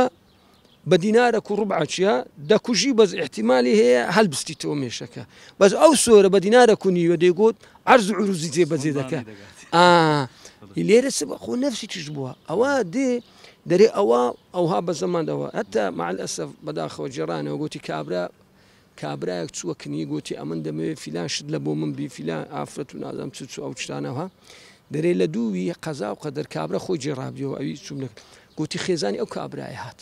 بە دیینارە و ڕوبعچە دەکوژی بەز احتیممالی هەیە هەلبستی تۆ مێشەکە بەس ئەو سۆرە بە دیینارە کونیوە دەیگوت ئەرز عروزی جێ بەجێ دەکە لێرە سب خۆ نفسی تش بووە ئەوە دێ دەرێ ئەوە ئەوها بە زەمانەوە هەتا مال ئەسف بەداخەوە جێرانەوە گوتی کابرا کابراەک چووە کنی گوتی ئەمن دەمەوێت فیلان شت لە بۆ من بی فیلان ئافرەت و نازام چ چ ئەو شتانەوە دەرێ لە دووی قەزا و قەدەر کابرا خۆی جێڕابیەوە ئەوی چوم نەکرد گوتی خێزانی ئەو کابرای هات.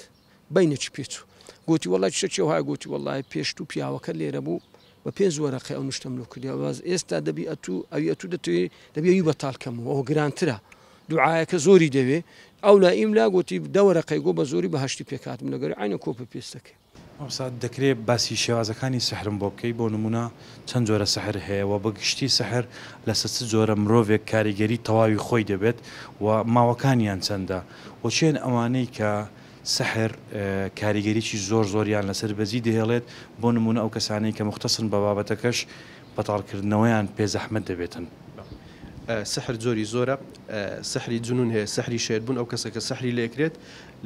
بینەچ پێچ و گوتی وڵات شەچی وهای گوتی وڵی پێشت و پیاوەکە لێرە بوو بە پێنج وەرەقی ئەو نوشتم لە کردیاواز ئێستا دەبی ئەتو ئەوی ئەتو دەتوێ دەبی ئەوی بەتالکەم و ئەو گرانترە دوعاەکە زۆری دەوێ ئەو لا ئیملا گوتی دەوەرەقی گۆ بە زۆری بەهشتی پێکاتم لەگەر ئاینە کۆپە پێستەکە ئەوسا دەکرێت باسی شێوازەکانی سەحرم بۆ بکەی بۆ نمونە چەند جۆرە سەحر هەیە و بەگشتی سەحر لە سەچ جۆرە مرۆڤێک کاریگەری تەواوی خۆی دەبێت و ماوەکانیان چەندە و چێن ئەوانەی کە سەحر کاریگەریی زۆر زۆریان لەسەر بەزی دەهێڵێت بۆ نمونە ئەو کەسانی کە مختەسن بە بابەتەکەش بەتاڵکردنەوەیان پێزەحمت دەبێتن. سحر زۆری زۆرە سحری جنون هەیە سەحری شێربوون ئەو کەسە کە سەحری لێکرێت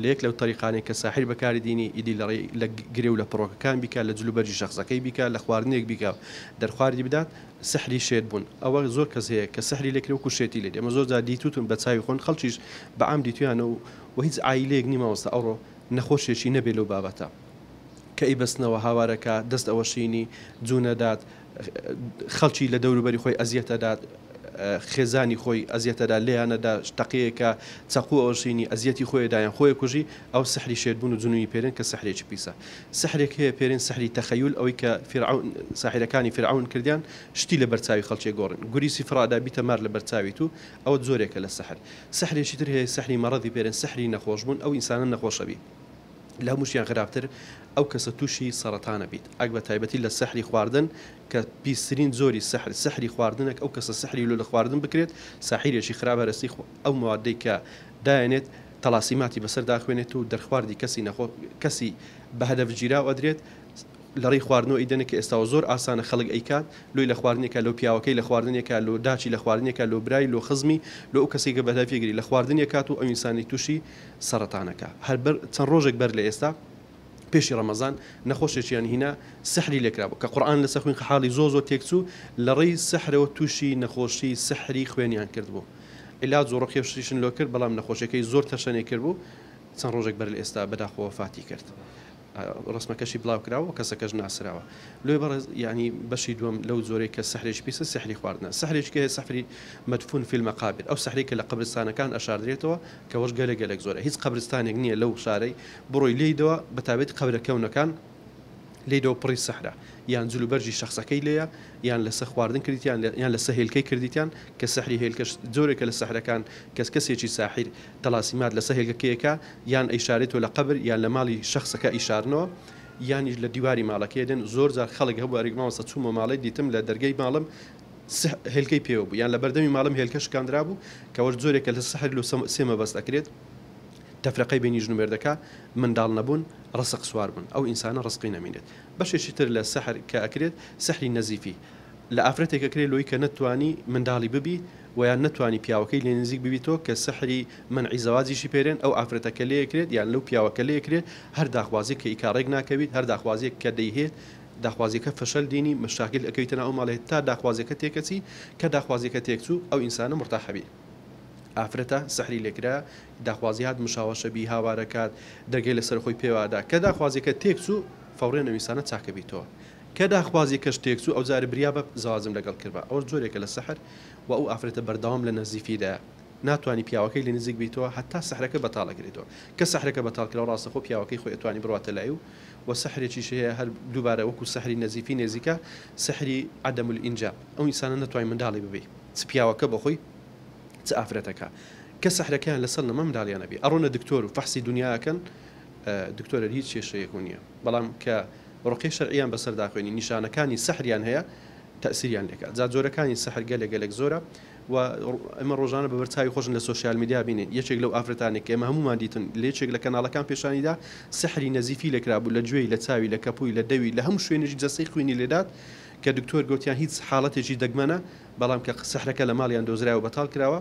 لێک لەو تەریقانی کە ساحیر بەکاری دینی ئیدی لە گرێ و لە پڕۆکەکان بیکە لە جلوبەرجی شخصەکەی بیکە لە خواردنێک بیکە دەرخواردی بدات سحری شێت بوون ئەوە زۆر کەس هەیە کە سەحری لێکرێ و کوشێتی لێت ئەمە زۆر دیتوتون بە چاوی خۆن خەڵکیش بە ئام دیتویانە و و هیچ ئایلەیەک نیمەوەستە ئەوڕۆ نەخۆشیێکی نەبێ لەو بابەتە کە ئیبەستنەوە هاوارەکە دەست ئەوەشینی جوونەدات خەڵکی لە دەوروبەری خۆی ئەزیەتەدات خێزانی خۆی ئەزیەتەدا لێیانەدا تەقەیەکە چەقو ئەوشینی ئەزیەتی خۆیدایان خۆی کوژی ئەو سەحری شێبوون و جنووی پێرن کە سەحرێکی پیسە سەحرێک هەیە پێرین سەحری تەخەیول ئەوەی کە ساحرەکانی فرعون کردیان شتی لە بەرچاوی خەڵکی گۆڕن گوری سیفرادا بیتە مار لە بەرچاوی تو ئەو زۆرێکە لە سەحر سەحرێکی تر هەیە سەحری مەڕەدی پێرن سەحری نەخۆش بوون ئەو ئینسانە نەخۆشەبی لە هەمووشیان خراپتر ئەو کەسە تووشی سەرەتانە بیت ئەک بە تایبەتی لە سەحری خواردن کە پیسرین زۆری سەحر سەحری خواردنك ئەو کەسە سەحری لۆ لە خواردن بکرێت ساحیرێکی خراپەرستی ئەو موادەی کە دایەنێت تەلاسیماتی بەسەر داخوێنێت و دەرخواردی کەسی نەخۆ کەسی بەهدەف گیرا ئەدرێت لەڕێی خواردنەوە ئیدەنێکی ئێستا زۆر ئاسانە خەڵک ئەیکات لۆی لە خواردنێکە لەو پیاوەکەی لە خواردنێکە لۆ داچی لە خواردنێکە لۆ برای لۆ خزمی لۆ ئەو کەسی کە بەدافیگری لە خواردنێک کات و ئەو ئینسانی تووشی سەرەتانەکە هەر چەند ڕۆژێک بەر لە ئێستا پێشی ڕەمەزان نەخۆشێکیان هینا سحری لێکرابوو کە قورآان لە سەخوین حاڵی زۆ زۆ تێکچوو لە ڕێی سەحرەوە تووشی نەخۆشی سحری خوێنیان کردبوو ئلا زۆڕۆخێشتیشن لۆ کرد بەڵام نەخۆشەکەی زۆر تەشەنێ کردبوو چەند ڕۆژێک بەر لە ئێستا بەداخۆ فاتی کرد. ڕسمەکەشی بڵاوکراوە کەسەکەش ناسراوە لێ بەڕز ینی بەشی دوم لەو زۆرەی کە سەحرێک پیسە سەحری خواردنە سەحرێککە سەفری مدفون فیلمەقابل ئەو سەحریکە لە قبرستانەکان ئەشاردرێتەوە کە وەش گەلە گەلێک زۆرە هیچ قبرستانێک نییە لەو شارەی بڕۆی لیدەوە بەتابێت قبرەکەونەکان لیدەوە پڕی سەحرا یان جلوبەرژی شخصەکەی لەیە یان لەسە خواردن کردیان یان لەسە هێلکەی کردیتیان کە سەحری هێلکەش زۆرێکە لە سەحرەکان کەس کەسێکی ساحیر تەلاسیمات لەسە هێلکەکەیەکە یان ئەیشارێتەوە لە قبر یان لە ماڵی شخصەکە ئیشارنەوە. یانیش لە دیواری ماڵەکەدن زۆر زار خەڵک هەبوارێک ماوەسە چوومە ماڵی دیتم لە دەرگەی ماڵم هێلکەی پێوە بوو یان لە بەردەمی ماڵم هێلکەش کاندرا بوو کەەوە زۆرێکە لە سەحر لە سێمە بەست ئەکرێت تەفرەقەی بینی ژنوێردەکە منداڵ نەبوون ڕسق سوار بوون ئەو ئینسانە ڕسقی نامێنێت بەشێکی تر لە سەحر کە ئەکرێت سەحری نەزیفی لە ئافرەتێکەکرێت لۆی کە نتوانی منداڵی ببی ویان نتوانی پیاوەکەی لێ نزیک ببیتەوە کە سەحری من عیزەوازیشی پێرێن ئەو ئافرەتەکە لەیەکرێت یان لەو پیاوەکە لەیەکرێت هەر داخوازی کە ئیکارڕێک ناکەویت هەر داخوازیەک کە دەیهێت داخوازیەکە فشل دینی مشاکل ئەەکەویتەنا ئەو ماڵێت تا داخوازیەکە تێکەچی کە داخوازیەکە تێکچوو ئەو ئینسانە مرتاحەبی. ئافرەتە سەحری لێکرا داخوازی هاات مشاوەشەبی هاوارەکات دەگەی لەسەر خۆی پێوادا کە داخوازیەکە تێکچوو فەوڕێ نەویسانە چاکەبییتەوە کە داخوازی کەش تێکچوو ئەو زار بریا بە زازم لەگەڵ کردە ئەو جۆرێکە لە سەحر و ئەو ئافرەتە بەرداوام لە نزیفیدا ناتوانانی پیاوەکەی لە نزیک بیتەوە هەتا سەحرەکە بەتاڵەگرێتەوە کە سەحرەکە بەتالکرا ڕاستەخۆ پیاوەکەی خۆی ئەتوانی بڕاتە لای و و سەحرێکی شەیە هەر دووبارە وەکو سەحری نزیفی نێزیکە سەحری عدەمل ئینجا ئەو ئینسانە نەتوانین منداڵی ببی. پیاوەکە بەخۆی چ ئافرەتەکە کە سەحرەکەیان لەسەر نەمە منداڵیانەبی ئەڕۆنە دکتۆر و فەحسی دنیاکەن دکتۆرە هیچ کێشەیەک نییە بەڵام کە ڕۆقی شەرعیان بەسەر داخوێنی نیشانەکانی سەحریان هەیە تەسیریان لێکات جا جۆرەکانی سەحر گەلێک گەلێک زۆرە و ئەمە ڕۆژانە بەبەرچوی خۆشن لە سوسیال میدیا بینین یەکێک لەو ئافرەتانێک ئێمە هەمومان دیتن لێچێک لە کەناڵەکان پێشانیدا سەحری نەزیفی لەکرابوو لە گوێی لە چاوی لە کەپووی لە دەوی لە هەم شوێنێکی جەسی خوێنی لێدات کە دکتۆر گوتیان هیچ حاڵەتێکی دەگمەنە بەڵام کە سەحرەکە لە ماڵیان دۆزرایەوە بەتال کراوە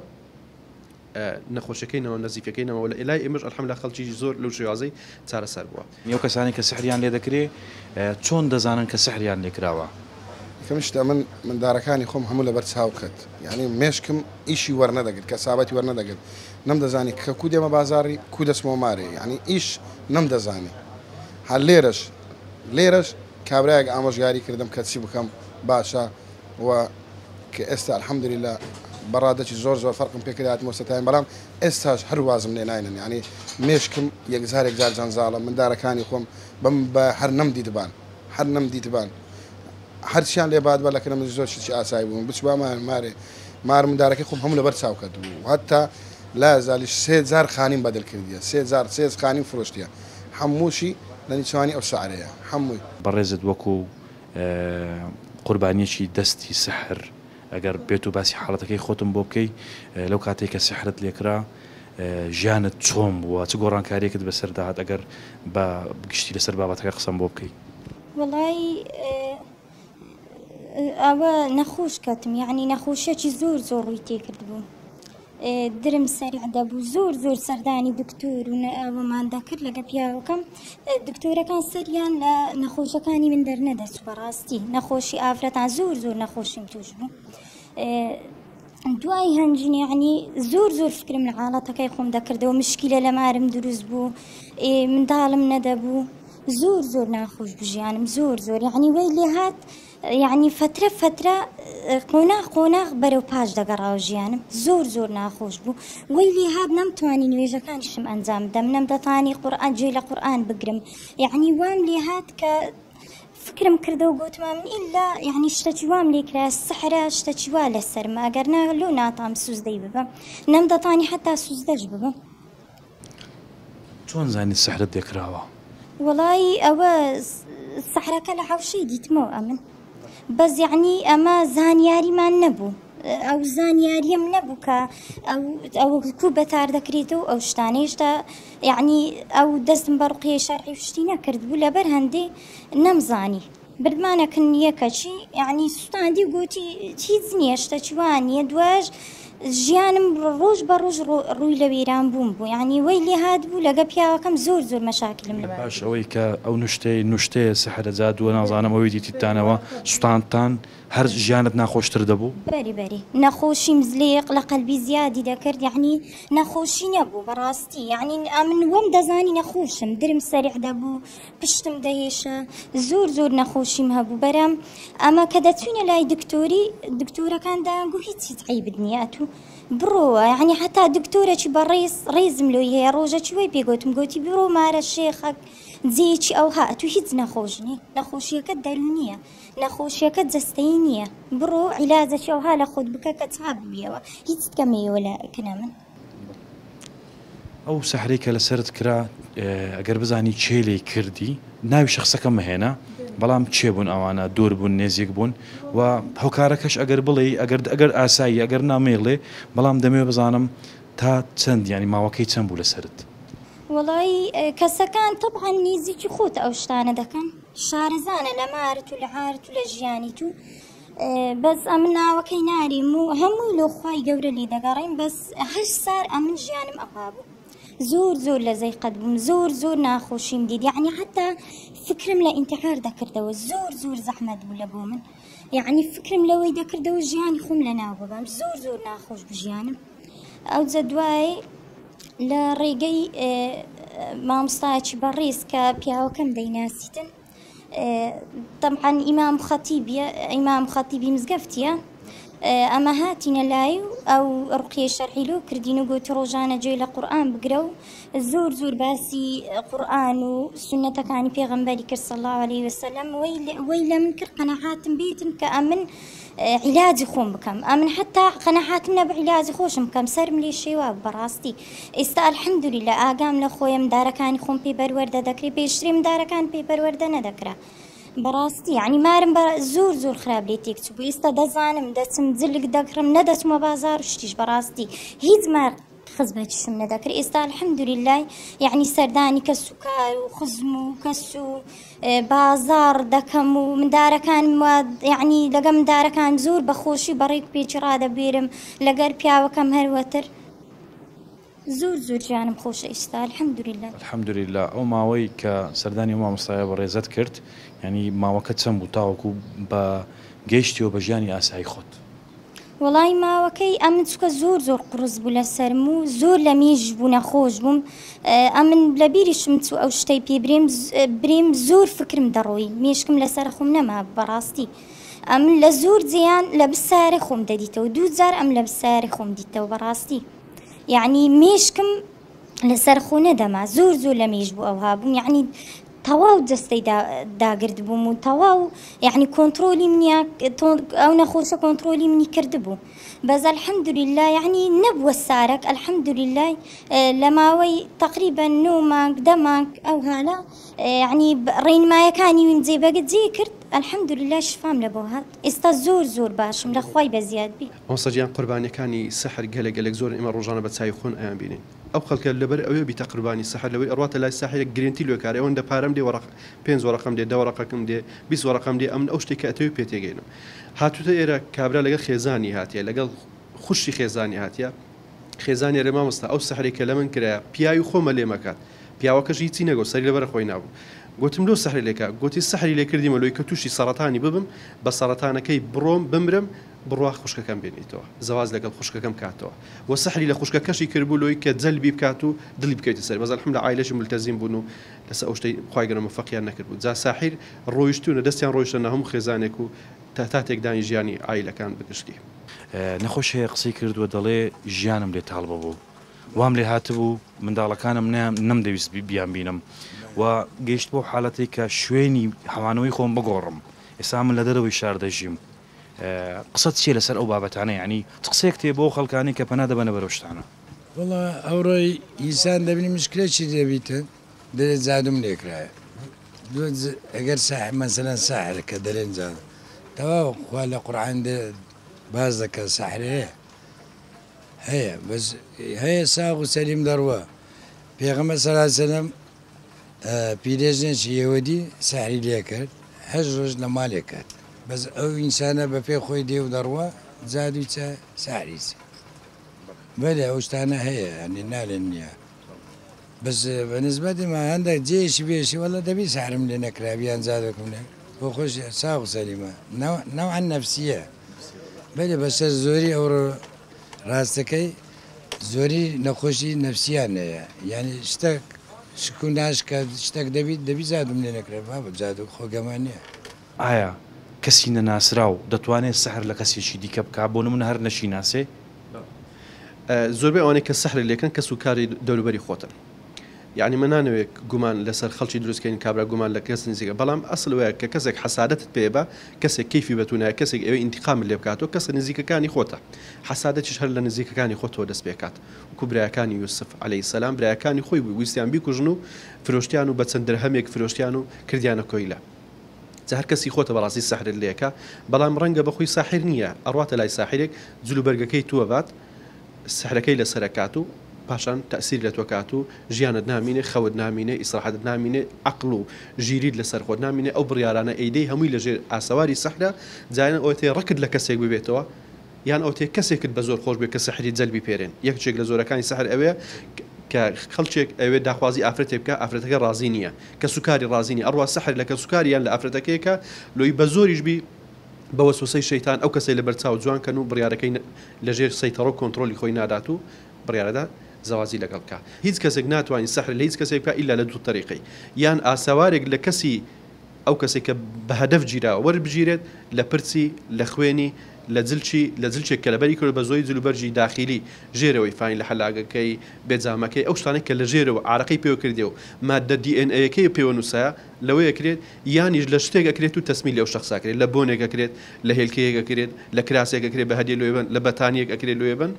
نەخۆشەکەینەوە نزیفەکەینەوە لە ئلای ئێمەش ئەلحەملا خەڵکی زۆر لەو شێوازەی چارەسەر بووە نیو کەسانی کە سحریان لێ دەکرێ چۆن دەزانن کە سحریان لێکراوە کەمشتا من مندارەکانی خۆم هەموو لە بەر چاوکەت یعنی مێشکم ئیشی وەرنەدەگرت کە سابەتی وەرنەدەگرت نەمدەزانی کە کو دێمە بازاری کو دەسمۆماری یعنی ئیش نەمدەزانی هەر لێرەش لێرەش کابراەک ئامۆژگاری کردم کە چی بکەم باشە و کە ئێستا الحەمدلی لە بەڕادەی زۆر زۆر فەرقم پێکرات مۆستای بەڵام ئێستاش هەروازم لێناینن ینی مێشکم یەکزار ێکزار جەنجاڵە مندارەکانی خۆم بم بە هەر نەم دیتبان هەر نەم دیتبان هەرچیان لێ باد بە لەکە من زۆر شتی ئاسایی بووم بچ بامان مارێ مار مندارەکەی خۆم هەموو لەبەر چاو کرد و هەتا لا زالیش سێ زار خانیم بەدل کردیە سێ زار سێز خانیم فرۆشتە هەمووشی لە نیچوانی ئەو شعرەیە هەمووی بەڕێزت وەکو قوربانیەکی دەستی سەحر ئەگەر بێت و باسی حاڵەتەکەی خۆتم بۆ بکەی لەو کاتێک کە سەحرت لێکرا ژیانت چۆم بووە چ گۆڕانکاریێکت بەسەرداهات ئەگەر بە گشتی لەسەر بابەتەکە قسەم بۆ بکەی وڵی ئەوە نەخۆش کەتم یعنی نەخۆشیەکی زۆر زۆڕووی تێکرد بوو. درم سەریع دەبوو زۆر زۆر سەردانی دکتۆر و ئەوەمان دەکرد لەگە پیاوەکەم دکتۆرەکان سەریان لە نەخۆشەکانی من دەرنەدەچوو بەڕاستی نەخۆشی ئافرەتان زۆر زۆر نەخۆشیم توش بوو. دوای هەنجنیعنی زۆر زۆر فکرم لە حالڵاتەکەی خۆم دەکردەوە مشکیلە لە مارم دروست بوو منداڵم نەدەبوو زۆر زۆر ناخۆش بژیانم زۆر زۆر یعنی وی لێ هات یعنی فترە فترە قۆناغ قۆناغ بەرەو پاش دەگەڕاو ژیانم زۆر زۆر ناخۆش بوو گوی لێهاب نەمتوانی نوێژەکانیشم ئەنجام دەم نەم دەتانی قورآان جێ لە قورآان بگرم یعنی وام لێ هاات کە فکرم کردە و گوتمان من ئللا یعنی شتەچی وام لێکرا سەحرا شتەچیوا لە سەرما ئەگەرنا لۆ ناتام سوزدەی ببم نەم دەتانی حتا سوزدەش ببم چۆن زانی سەحرت دێکراوە وڵی ئەوە سەحرەکە لە حوشەی دیتمەوە ئەمن بەس یعنی ئەمە زانیاریمان نەبوو ئەو زانیاریم نەبوو کە ئەو کو بەتار دەکرێت و ئەو شتانێشدا یعنی ئەو دەستم بە ڕقیە شەرقی شتی نەکرد بوو لەبەر هەندێ نەمزانی بردمانەکن یەکەچی یعنی سوستاندی گوتی هیچ نییە شتە چوان یە دوۆژ ژیانم ڕۆژ بە ڕۆژ ڕووی لە وێران بووم بوو ینی وەی لێ هاات بوو لەگە پیاوەکەم زۆر زۆر مەشاکلم باش ئەوەی کە ئەو نوشتەی نوشتەیە سەحرەجا دووە نازانم ئەوی دیتیتانەوە سوستانتان هەر ژیانت ناخۆشتر دەبوو بەریبەری نەخۆشی مزلەیەق لە قەلبی زیادی دەکرد یعنی نەخۆشی نەبوو بەڕاستی یعنی ئەمن وەم دەزانی نەخۆشم درم سەریع دەبوو پشتم دەهێشە زۆر زۆر نەخۆشیم هەبوو بەرەم ئەمە کە دەچینە لای دکتۆری دکتۆرەکانداگو هیچی عیبت نییە تو بڕۆوە یعنی حتا دکتۆرەی بە ڕێز ڕێزم لۆی هەیە ڕۆژە چی وی پێگوتم گوتی بڕۆ مارە شێخەک. جێکی ئەو ها تو هیچ نەخۆشنی نەخۆشیەکە دەرونیە نەخۆشیەکە جەستەی نییە بڕۆ عیلازەشی ئەوها لە خۆت بکە کە چاب بیەوە هیچ کەمەوە لەکەە من ئەو سەحرێکە لەسرت کرا ئەگەر بزانی چێلی کردی ناوی شخصەکە مهێنا بەڵام چێبوون ئەوانە دوور بوون نێزیک بوون و هۆکارەکەش ئەگەر بڵێ ئەگەر ئەگەر ئاسایی ئەگەر نامێڵێ بەڵام دەمێ بزانم تا چەند ینی ماوەکەی چەند بوو لەسرت وڵی کەسەکان تەبان نزیکی خۆت ئەو شتانە دەکەن شارەزانە لە مارت و لە هارت و لە ژیانی تو بەس ئەم ناوەکەی ناریم و هەمووی لۆخوای گەورە لی دەگەڕین بەس هەش سار ئەمن ژیانم ئەقابوو زۆر زۆر لە زەیقەت بووم زۆر زۆر ناخۆشیم دیدی عنی حتا فکرم لە ئینتحار دەکردەوە زۆر زۆر زەحمەت بوو لە بۆ من یعنی فکرم لەوەی دەکردەوە ژیانی خۆم لە ناو ببم زۆر زۆر ناخۆش بژیانم ئەو جە دوای لە ڕێگەی اه، اه، مامستاچ بەڕێز کە پیاوەکەم دەیناسیتن اه، تەمعەن ئیمام خەتیبیە ئیمام ئەمە هاتیە لای و ئەو ڕقیە شەرحیل و کردین و گوتی ڕۆژانە جوێ لە قورآن بگرە و زۆر زۆر باسی قورآن و سنەتەکانی پێغمبەری کرد سەڵا عليه وسلم وی لە من کرد قەنەحاتم بێتم کە ئەمن عیلاجی خۆم بکەم ئەمن حتا قەنەحاتم نە بەعیلاجی خۆشم بکەم سەرم لێ شێوە بەڕاستی ئێستا الحەمدوری لە ئاگام لە خۆیم دارەکانی خۆم پێ بەروەەردە دەکری پێشتریم دارەکان پێ بەروەەردە نەدەکرا. بەڕاستی ینی مارم بە زۆر زۆر خراپ لێ تێک چوو ئێستا دەزانم دەچم جلک دەکڕم نەدەچمە بازار شتیش بەڕاستی هیچ مار خز بەچشم نەدەکرد ئێستا الحمدوری لای یعنی سەردانی کە سوکار و خزم و کەس و بازار دەکەم و مندارەکان یعنی لەگەم مندارەکان زۆر بەخۆشی بەڕێک پێچرا دەبێرم لەگەر پیاوەکەم هەروەتر زۆر زۆر گیانم خۆشە ئێستا الحمدوری لە الحمدوری لە ئەو ماوەی کە سەردانی مامۆستایە بە ڕێزت کرد. ینی ماوەکە چەند بوو تاوەکو بە گەیشتیەوە بە ژیانی ئاسایی خۆت وڵای ماوەکەی ئەمن چکە زۆر زۆر قرس بوو لە سرم و زۆر لە میش بوو نەخۆش بووم ئەمن لە بیریشم چوو ئەو شتەی پێبرێم برێم زۆر فکرم دەڕۆی مێشکم لەسەر خۆم نەما بەڕاستی. ئەم لە زۆر جیان لە بسارە خۆم دەدیتەوە دوجار ئەم لە بسارە خۆم دیتەوە بەڕاستی یعنی مێشکم لەسەر خۆ نەدەما زۆر زۆر لە مێژ بوو ئەوها بووم یعنی تواو جستەی دا دا و تەواو تواو يعني كنترولي مني او کۆنتترۆلی كنترولي مني بوو بەز الحەمدلله یعنی نەبووە سارەك الحەمدلله اه، لە ماوەی تقریبا نۆ تقريبا نومك دمك او هلا ینی ڕێنمایەکانی وین جێبەگە جێ کرد ئەلحەمدوللا شفام لە بۆ هات ئێستا زۆر زۆر باشم لە خی بە زیاد بی ئەوسەجیان قربانەکانی سەحر گەلە گەلک زۆر ئمە ڕۆژانە بە چای خۆن ئەیان بینین ئەو خەکە لەبەر ئەوێ بیتە قربانی سەحر لەوەی ئەڕاتە لای ساحەیە گرنتی لێکاری ئەوەندە پارەم دێ وەرەق پێنج وەرەقم دێ دەوەرەقەکەم دێ بیست وەرەقم دێ ئەم ئەو شتێکە ئەتەوی پێتێگەینم هاتوتە ئێرە کابرا لەگە خێزانی هاتیە لەگەڵ خوشی خێزانی هاتیە خێزانی ڕێمامۆستا ئەو سەحرێکە لە من کرایە پیاوی خۆمە لێمەکات پیاوەکەژی چی نەگۆ سەری لەبەر خۆی نابوو گوتم لۆ سەحری لێکە گوتی سەحری لێ کردی مەلوی کە تووشی سەرەتانی ببم بە سەرەتانەکەی بڕۆم بمرم بڕوا خوشکەکەم بێنیتەوە زەواز لەگەڵ خوشکەکەم کاتەوە و سەحری لە خوشکەکەشی کردبوو لۆی کە جەلبی بکات و دڵی بکەیتی سەر بەزار حم لە عیلەشی ملتەزیم بوون و لەسەر ئەوشتەی خخوایگەرە مفەقیان نەکردبوو جا ساحیر ڕۆیشتونە دەستیان ڕۆیشتە نە هەموو خێزانێک و تا تا تێکدانی ژیانی ئایلەکان بگشتی نەخۆش هەیە قسەی کردووە دەڵێ ژیانم لێ تاڵبە بوو وام لێ هاتبوو منداڵەکانم نەمدەویست بیان بینم و گەیشت بۆ حالەتێک کە شوێنی هەوانەوەی خۆم بگۆڕم ئێستا من لە دەرەوەی شاردەژیم قسە چیە لەسەر ئەو بابەتانە ینی قسێک تێ بۆ خەڵکانی کە پەنا دەبەنە بەرەشتانە وڵە ئەوڕۆی ئینسان دەبینی مشکلێکی دەبیتن دەێت زادم لێکرایە ئەگەر ساح مەسەەن ساحر کە دەرێن زادم تەواوخوا لە قورعان باز دەکە ساحرەیە هەیە بەس هەیە ساغ و سەلیم دەڕوە پێغەمە سەراسەلم پیرێژنێکی ئێوەدی ساری لێ کرد هەش ڕۆژ لە مالێک کرد بەس ئەو ئینسانە بە پێ خۆی دێو دەڕوە زادوی چە ساریز بەێ ئەوشتانە هەیە ئەنی نالێن نییە بەس بەنسبەتیمە هەندێک جێشی بێشی وەڵە دەبی سارم لێ نەکرابیان زادەکم لێ بۆ خۆش ساغ سەریمە ناو عن نەفسیە بەێ بەسەر زۆری ئەو ڕاستەکەی زۆری نەخۆشی نەفسیان هەیە یعنی شتێک شکو ناشکە شتێک دەبیت دەبی زادم لێ نەکرێت بابە زاد و خۆگەمان نیە ئایا کەسی نەناسرا و دەتوانێت سەهر لە کەسێکی دیکە بک بۆ نمون هەر نەشی ناسێ زۆربەی ئەوانەیە کە سەحر لێکن کەس و کاری دەوروبەری خۆتن یعنی من نانوێت گومان لەسەر خەڵکی دروستکەین کابرا گومان لە کەس نزیکە بەڵام ئەسل وەیە کە کەسێک حسادت پێبە کەسێک کیفی بەتونایە کەسێک ئەوە انتقام لێ بکاتەوە کەسە نزیکەکانی خۆتە حسادەتیش هەر لە نزیکەکانی خۆتەوە دەست پێکات وکو برایەکانی یوسف عليه سلام برایەکانی خۆی بوو ویستیان بیکوژن و فرۆشتیان و بە چەندر هەمێک فرۆشتیان و کردیانە کۆیلە هەر کەسی خۆتە بەڕاستی ساحرت لێکە بەڵام ڕەنگە بەخۆی ساحر نییە ئەڕاتە لای ساحرێک جلوبەرگەکەی تووەبات سحرەکەی لە سەرکات و پاشان تاثیر لە تۆکات و ژیانت نامینێ خەوت نامینێ ئیسراحت نامینێ عقل و ژیرید لەسەر خۆت نامینێ ئەو بڕیارانە ئەیدەی هەمووی لەژێر ئاسەواری سەحرا جایەن ئەوێ ڕکت لە کەسێک ببێتەوە یان ئەو تێ کەسێکت بە زۆر خۆش بێ کە سەحری جەلبی پێرێن یەکچێک لە زۆرەکانی سەحر ئەوەیە کە خەڵچێک ئەوێ داخوازی ئافرەتێ بکە ئافرەتەکە ڕازی نییە کە سوکاری ڕازینی ئەڕوا سەحر لە کە سوکاریان لە ئافرەتەکەیکە لۆی بە زۆریشبی بەوە سوسی شەیتان ئەو کەسی لە بەرچاو جوان کەن و بڕارەکەی لەژێر سەیتەڕۆ کۆنتترۆلی خۆی نادات و بڕیاەدا زەوازی لەگەڵکە هیچ کەسێک ناتوانین سەحر لە هیچ کەسێک ئیلا لە دوو تەریقی یان ئاساوارێک لە کەسی ئەو کەسێک کە بەهدەف گیرراوە وەربگیرێت لە پرسی لە خوێنی لە زلچی لە زلچێک کە لەبەری کرد بە زۆی جلوبەرجی داخلی ژێرەوەی فین لە حلاگەکەی بێزامەکەی ئەو شتانە کە لە ژێرەوە عراقی پێوە کردێ و مادە دیNAەکەی پێوە نووسە لەوەی ئەکرێت یانیش لە شتێکەکرێت و تەسمی لەو شخصاکرێت لە بۆنێکەکرێت لە هێلکەیەکەکرێت لە کراسێکەکرێت بە هەدی لێبن لە بەتانیەک ئەکرێت لێبن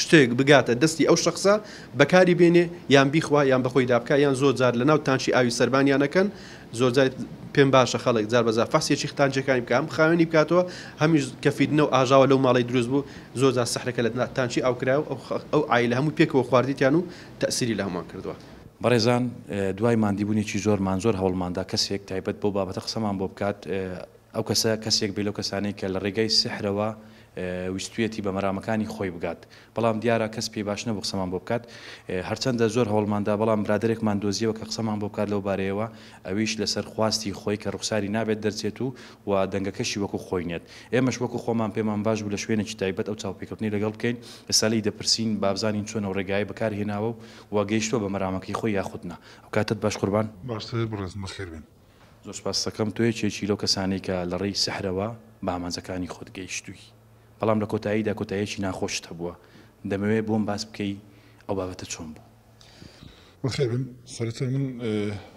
شتێک بگاتە دەستی ئەو شخصە بەکاری بێنێ یان بیخوا یان بەخۆی دابکە یان زۆر جار لە ناو تانچی ئاوی سربانیانەکەن زۆر پێم باشە خەڵک جار بەزار فاسیەکی ختانجەکانی بکەم خاوێنی بکاتەوە هەمیش کەفیدنە و ئاژاوە لەو ماڵی دروست بوو زۆر جار سەحرەکە لە تانچی ئاوکراوە ئەو ئایل هەموو پێکەوە خواردیتیان و تەسیری لە هەمان کردووە. بەڕێزان دوای مادیبوونیی زۆرمان زۆر هەوڵماندا کەسێک تایبەت بۆ بابەتە قسەمان بۆ بکات ئەو کەسە کەسێک بێ لەو کەسانی کە لە ڕێگەی سحرەوە، ویستویەتی بە مەرامەکانی خۆی بگات بەڵام دیارە کەس پێی باش نەبوو قسەمان بۆ بکات هەرچەندە زۆر هەوڵماندا بەڵام برادێکمان دۆزیەوە کە قسەمان بۆ بکات لەو بارەیەوە ئەویش لەسەر خواستی خۆی کە ڕوخساری نابێت دەرچێت و و دەنگەکەشی وەکو خۆینێت ئێمەش وەکو خۆمان پێمان باش بوو لە شوێنێکی تایبەت ئەو چاوپێکەوتنی لەگەڵ بکەین ئێسالی دەپرسین بابزانین چۆن و ڕێگای بەکارهێناوە و وەگەیشتوە بە مەرامەکەی خۆی یاخودنا ئەو کاتت باش قوربان باشتر بڕێز مەخێبین زۆر پاسەکەم توێ چێکی لەو کەسانی کە لە ڕێی سەحرەوە بامانزەکانی خۆت گەیشتوی بەڵام لە کۆتاییدا کۆتاییەکی ناخۆشت هەبووە دەمەوێت بۆم باس بکەی ئەو بابەتە چۆن بوو خێبن سەرەتا من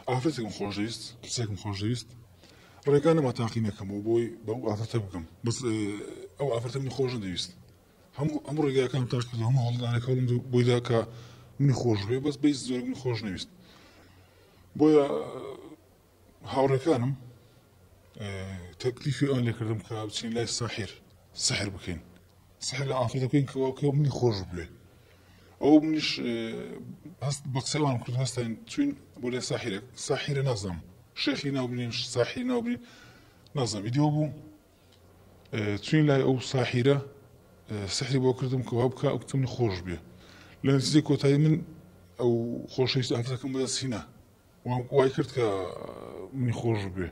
ئافرەتێکم خۆشەویست کچێکم خۆشەویست ڕێگانەمە تاقیینەکەمەوە بۆی بەو ئافرەتە بکەم بەس ئەو ئافرەتە منی خۆشە دەویست هەموو ئەم ڕێگایەکەم تاش کرد هەموو هەڵدانەکەڵم بۆیدا کە منی خۆشێ بەس بەی زۆر من خۆش نەویست بۆیە هاوڕەکانم تەکلیفی ئەوان لێکردم کە بچین لای ساحیر سحر بکەین سحر لە ئافرەت بکەین کەەوە کە منی خۆش بێ ئەو منیش هەست بەقسەوان کرد هەستین چوین بۆ لێ ساحیرە ساحیرە نازم شێخی ناوبنین ساحی ناوبنین نازم ئیدیۆ بوو چوین لای ئەو ساحیرە سحری بۆ کردم کەوا بکە ئەو کتمنی خۆش بێ لە نزیک کۆتایی من ئەو خۆشەویست ئافرەکەم بەدە سینە وای کرد کە منی خۆش بێ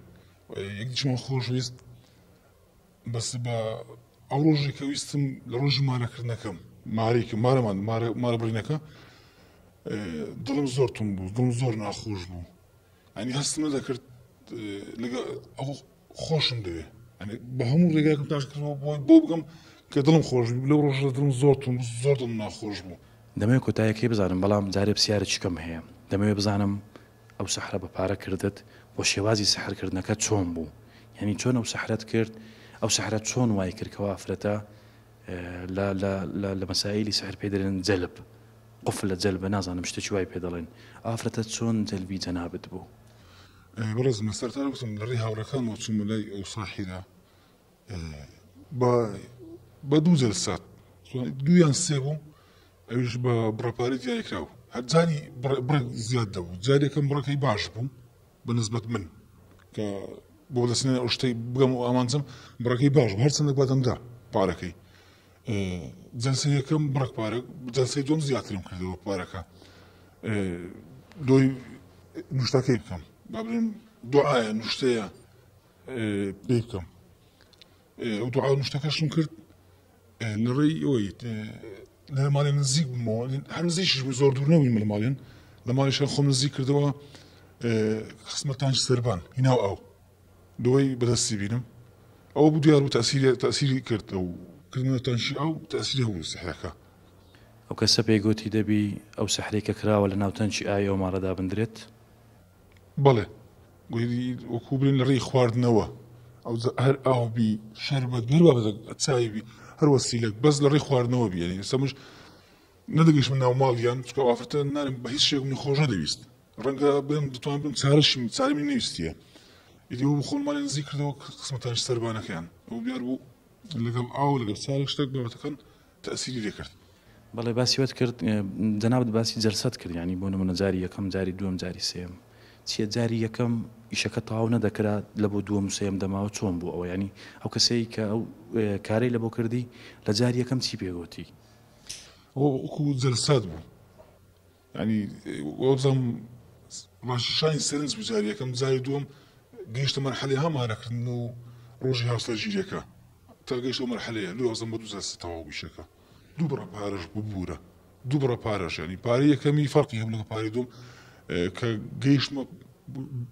یەک چمە خۆشویست بەس بە ئەو ڕۆژی کە ویستم لە ڕۆژی مارەکردنەکەم ماریکە مارەمان مارە برینەکە دڵم زۆرتون بوو دڵم زۆر ناخۆش بوو ئەنی هەستمە دەکرد ئەو خۆشم دەوێ بە هەموو ڕێگاکەم تاشکردەوە بۆ بۆ بگەم کە دڵم خۆش لەو ڕۆژە دڵم زۆرتون زۆر دڵم ناخۆش بوو دەمەوێت کۆتایەکەی بزانم بەڵام جارێ پرسیارە چکەم هەیە دەمەوێت بزانم ئەو سەحرە بە پارە کردت بۆ شێوازی سەحرکردنەکە چۆن بوو یعنی چۆن ئەو سەحرەت کرد او سحره شلون واي كركوا افرتا لا لا لا لمسائل سحر بيدرن زلب قفل زلب ناز انا مشتي شوي بيدرن افرتا شلون زلبي جناب تبو أه، برز مسار انا بسم الله الرحمن الرحيم وصوم لي وصاحنا أه، با بدوزل سات دو يان ايش با بريباريتي ايكراو هاد زاني بر زياد دو زاد كم بركي باش بو بالنسبه من ك بۆ لە سنە شتەی بگەم و ئامانچم بڕەکەی باش هەرچەندە بەدەمدا پارەکەی جەنسی یەکەم بڕک پارە جەنسی دۆم زیاترم کردەوە پارەکە دۆی نوشتەکەی بکەم بابرین دوعاە نوشتەیە پێ بکەم ئەو دوعا نوشتەکەشم کرد لەڕێی ئەوەی لە ماڵێ نزیک بمەوە هەر نزیش زۆر دوور نەوی لە ماڵێن لە ماڵیشە خۆم نزیک کردەوە قسمەتان سربان هیناو ئەو دوای بەدەستی بینم ئەو بوو دیار و تاسیری تاسیری کرد ئەو کردنەتەنشی ئەو تاسیری هەبوو سحرەکە ئەو کەسە پێیگوتی دەبی ئەو سەحرێکە کراوە لە ناوتەنچی ئایا ئەو ماڕەدا بندرێت بڵێ گوێری وەکو برین لە ڕێی خواردنەوە ئەو هەر ئاوبی شەربەت بێ چاویبی هەروە سیلک بەس لە ڕێی خواردنەوە بیێنی سەمش نەدەگەیش من ناو ماڵیان چکە ئافرەتە نارم بە هیچ شێگونی خۆشە دەویست ڕەنگە بم دەتوان بم چارەشم چاری من نویستە ئیدی و بخۆڵمان نزی کردەوە قسمتان سەربانەکەیان ئەو بیار بوو لەگەڵ ئاو لەگەڵ چارێک شتێک بەەتەکەن تەسیری لێکرد بەڵێ باسیوت کرد دەناوت باسی جەرسەت کرد ینی بۆ نمونە جاری یەکەم جاری دووەم جاری سێم چیە جاری یەکەم ئیشەکە تەواو نەدەکرا لە بۆ دووەم سێم دەماوە چۆن بوو ئەوە ینی ئەو کەسەی کە ئەو کارەی لە بۆ کردی لە جاری یەکەم چی پێگوتی ئەوکو جەرسەت بوو ینی بزم ماششانی سرنج بجاری یەکەم جاری دووەم گەیشتە مەرحەلی هەمانەکردن و ڕۆژی هاوسە ژیرەکە تا گەیشت و مەرحەلەیە لەوەزم بە دوزە تەواو گوشەکە دوو بڕە پارەش ببوورە دوو بڕە پارەشانی پارە یەکەمی فەرقی هەم لەگە پارێ دوم کە گەیشتمە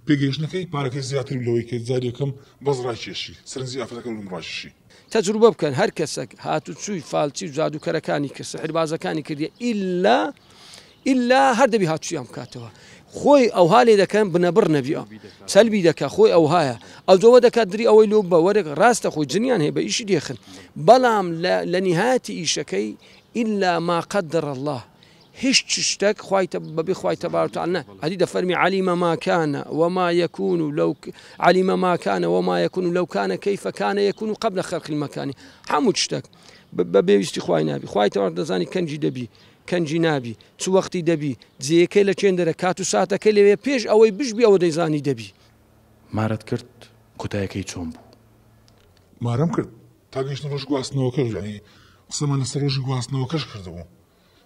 پێگەیشتەکەی پارەکەی زیاتر لەوەی کە زارەکەم بەز ڕاکێشی سەرنجی ئافرەکەم ڕاششی تەجروبە بکەن هەر کەسێک هاتو چووی فالچی و جادوکەرەکانی کە سەحربازەکانی کردی ئللا ئللا هەردەبی هاتوویان بکاتەوە خوي او هالي ده كان بنبر نبيا سلبي ده خوي او هايا او جو ده كدري او يلوب ورق راسته خوي جنيان هي بايش دي خن بلام لا لنهايه شكي الا ما قدر الله هش تشتك خوي تب بي خوي تبارك عنا هدي ده فرمي علم ما كان وما يكون لو ك... علم ما كان وما يكون لو كان كيف كان يكون قبل خلق المكان حمو تشتك ببي استخوينا بي خوي تبارك زاني كان جدبي بي کەنجی نابی چوەختی دەبی جەکەی لە چێندەرە کات و ساتەکە لەوێ پێش ئەوەی بشبی ئەوە دەیزانی دەبی مارەت کرد کۆتایەکەی چۆن بوو مارەم کرد تاگەشت ڕۆژ گواستنەوە کرد ینی قسەمە لەسەر ڕۆژ گواستنەوە کەش کردەوە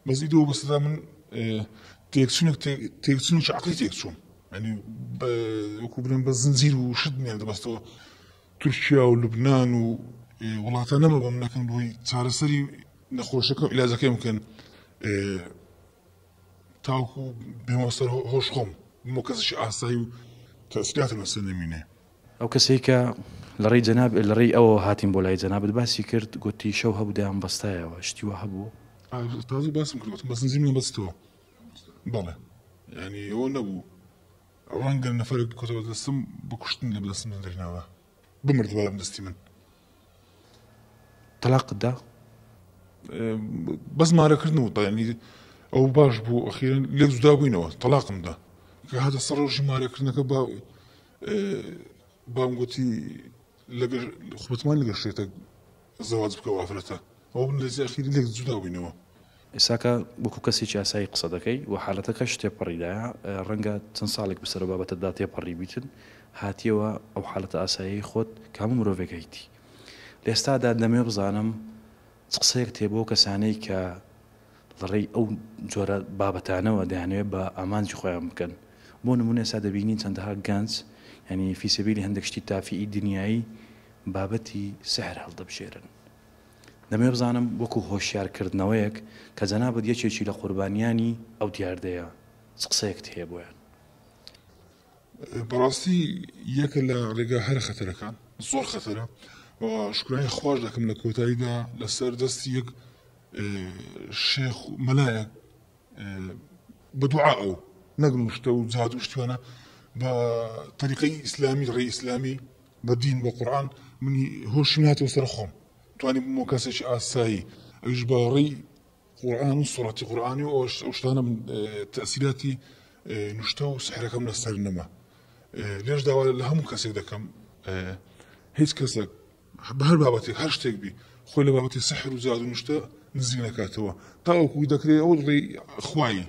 بەزیدەوە بەسەدا من تێکچونێک تێکچون عقلی تێکچوون ینی وەکو برم بە زنجیر و شت نیان دەبەستەوە تورکیا و لوبناان و وڵاتە نەمە بەم نەکەن بۆی چارەسەری نەخۆشەکە علاجەکەی بکەن تاوکو بێمەسەر هۆش خۆم مۆ کەسشی ئاسایی و تەسراتە لەسەر نمینێ ئەو کەسێک کە لە ڕێی جەناب لە ڕێی ئەوە هاتیم بۆ لای جەنابەت باسی کرد گوتی شەو هەبوودایان بەستایەوە شتیوە هەبوو تازە باسم کرد بەسنجیم بەستەوە بەڵێ ینی ئەوە نەبوو ڕەنگە نەفرێک کۆتەوە دەستم بکوشتن لە بەدەستم دەرناوە بمرد بەڵام دەستی من تەلاقدا بەس مارەکردن و تانی ئەو باش بوو ئەخیرن لێ زودا بووینەوە تەلاقمدا کە هاتە سەر ڕۆژی مارەکردنەکە با بام گوتی خوبتمان لەگە شێتە زەواز بکە وافرەتە ئەو لە زیخیری لێک زودا بووینەوە ئێساکە وەکو کەسێکی ئاسایی قسە دەکەی و حالەتەکەش تێپەڕیداە ڕەنگە چەند ساڵێک بسەر بابەتەدا تێپەڕی بیتن هاتیەوە ئەو حالەتە ئاسایی خۆت کام مرۆڤێکەیتی لێستادا دەمێ بزانم قسەیەک تێبوو کەسانەی کە لەڕێی ئەو جۆرە بابەتانەوە دەیانوێت بە ئامانجی خۆیان بکەن بۆ نمونە سا دەبینین چەندەها گەنج ینی فیسەبیلی هەندێک شتی تافیئی دنیایی بابەتی سەهر هەڵدەبژێرن دەمێ بزانم وەکو هۆشیارکردنەوەیەک کە جەنابەت یەکێکی لە قوربانیانی ئەو دیاردەیە قسەیەکت هەیە بۆیان بەڕاستی یەکە لە ڕێگە هەر خەتەرەکان زۆر خەتەرە آه، شکرانی خۆش دەکەم لە کۆتاییدا لەسەر دەستی یەک اه، شێخ مەلایەک بەدوعا ئەو نەگرشتە و زاد اه، و شتوانە بە تەریقی اسلامي ڕێ ئیسلامی بەدین بە قورآان منی هۆشی ناتەوە سەر خۆم توانی بمۆ کەسێکی ئاسایی ئەوش بە ڕێی قورآان و سوڕەتی قورآانی و ليش تەسیراتی لهم كاسك سحرەکەم لەسەر نەما لێش بە هەر بابەتی هەر شتێک بی خۆی لە بابەتی سەحر و زیاد و نیشتە نزیک نکاتەوە تاوەکو دەکرێت ئەو ڕێ خوایی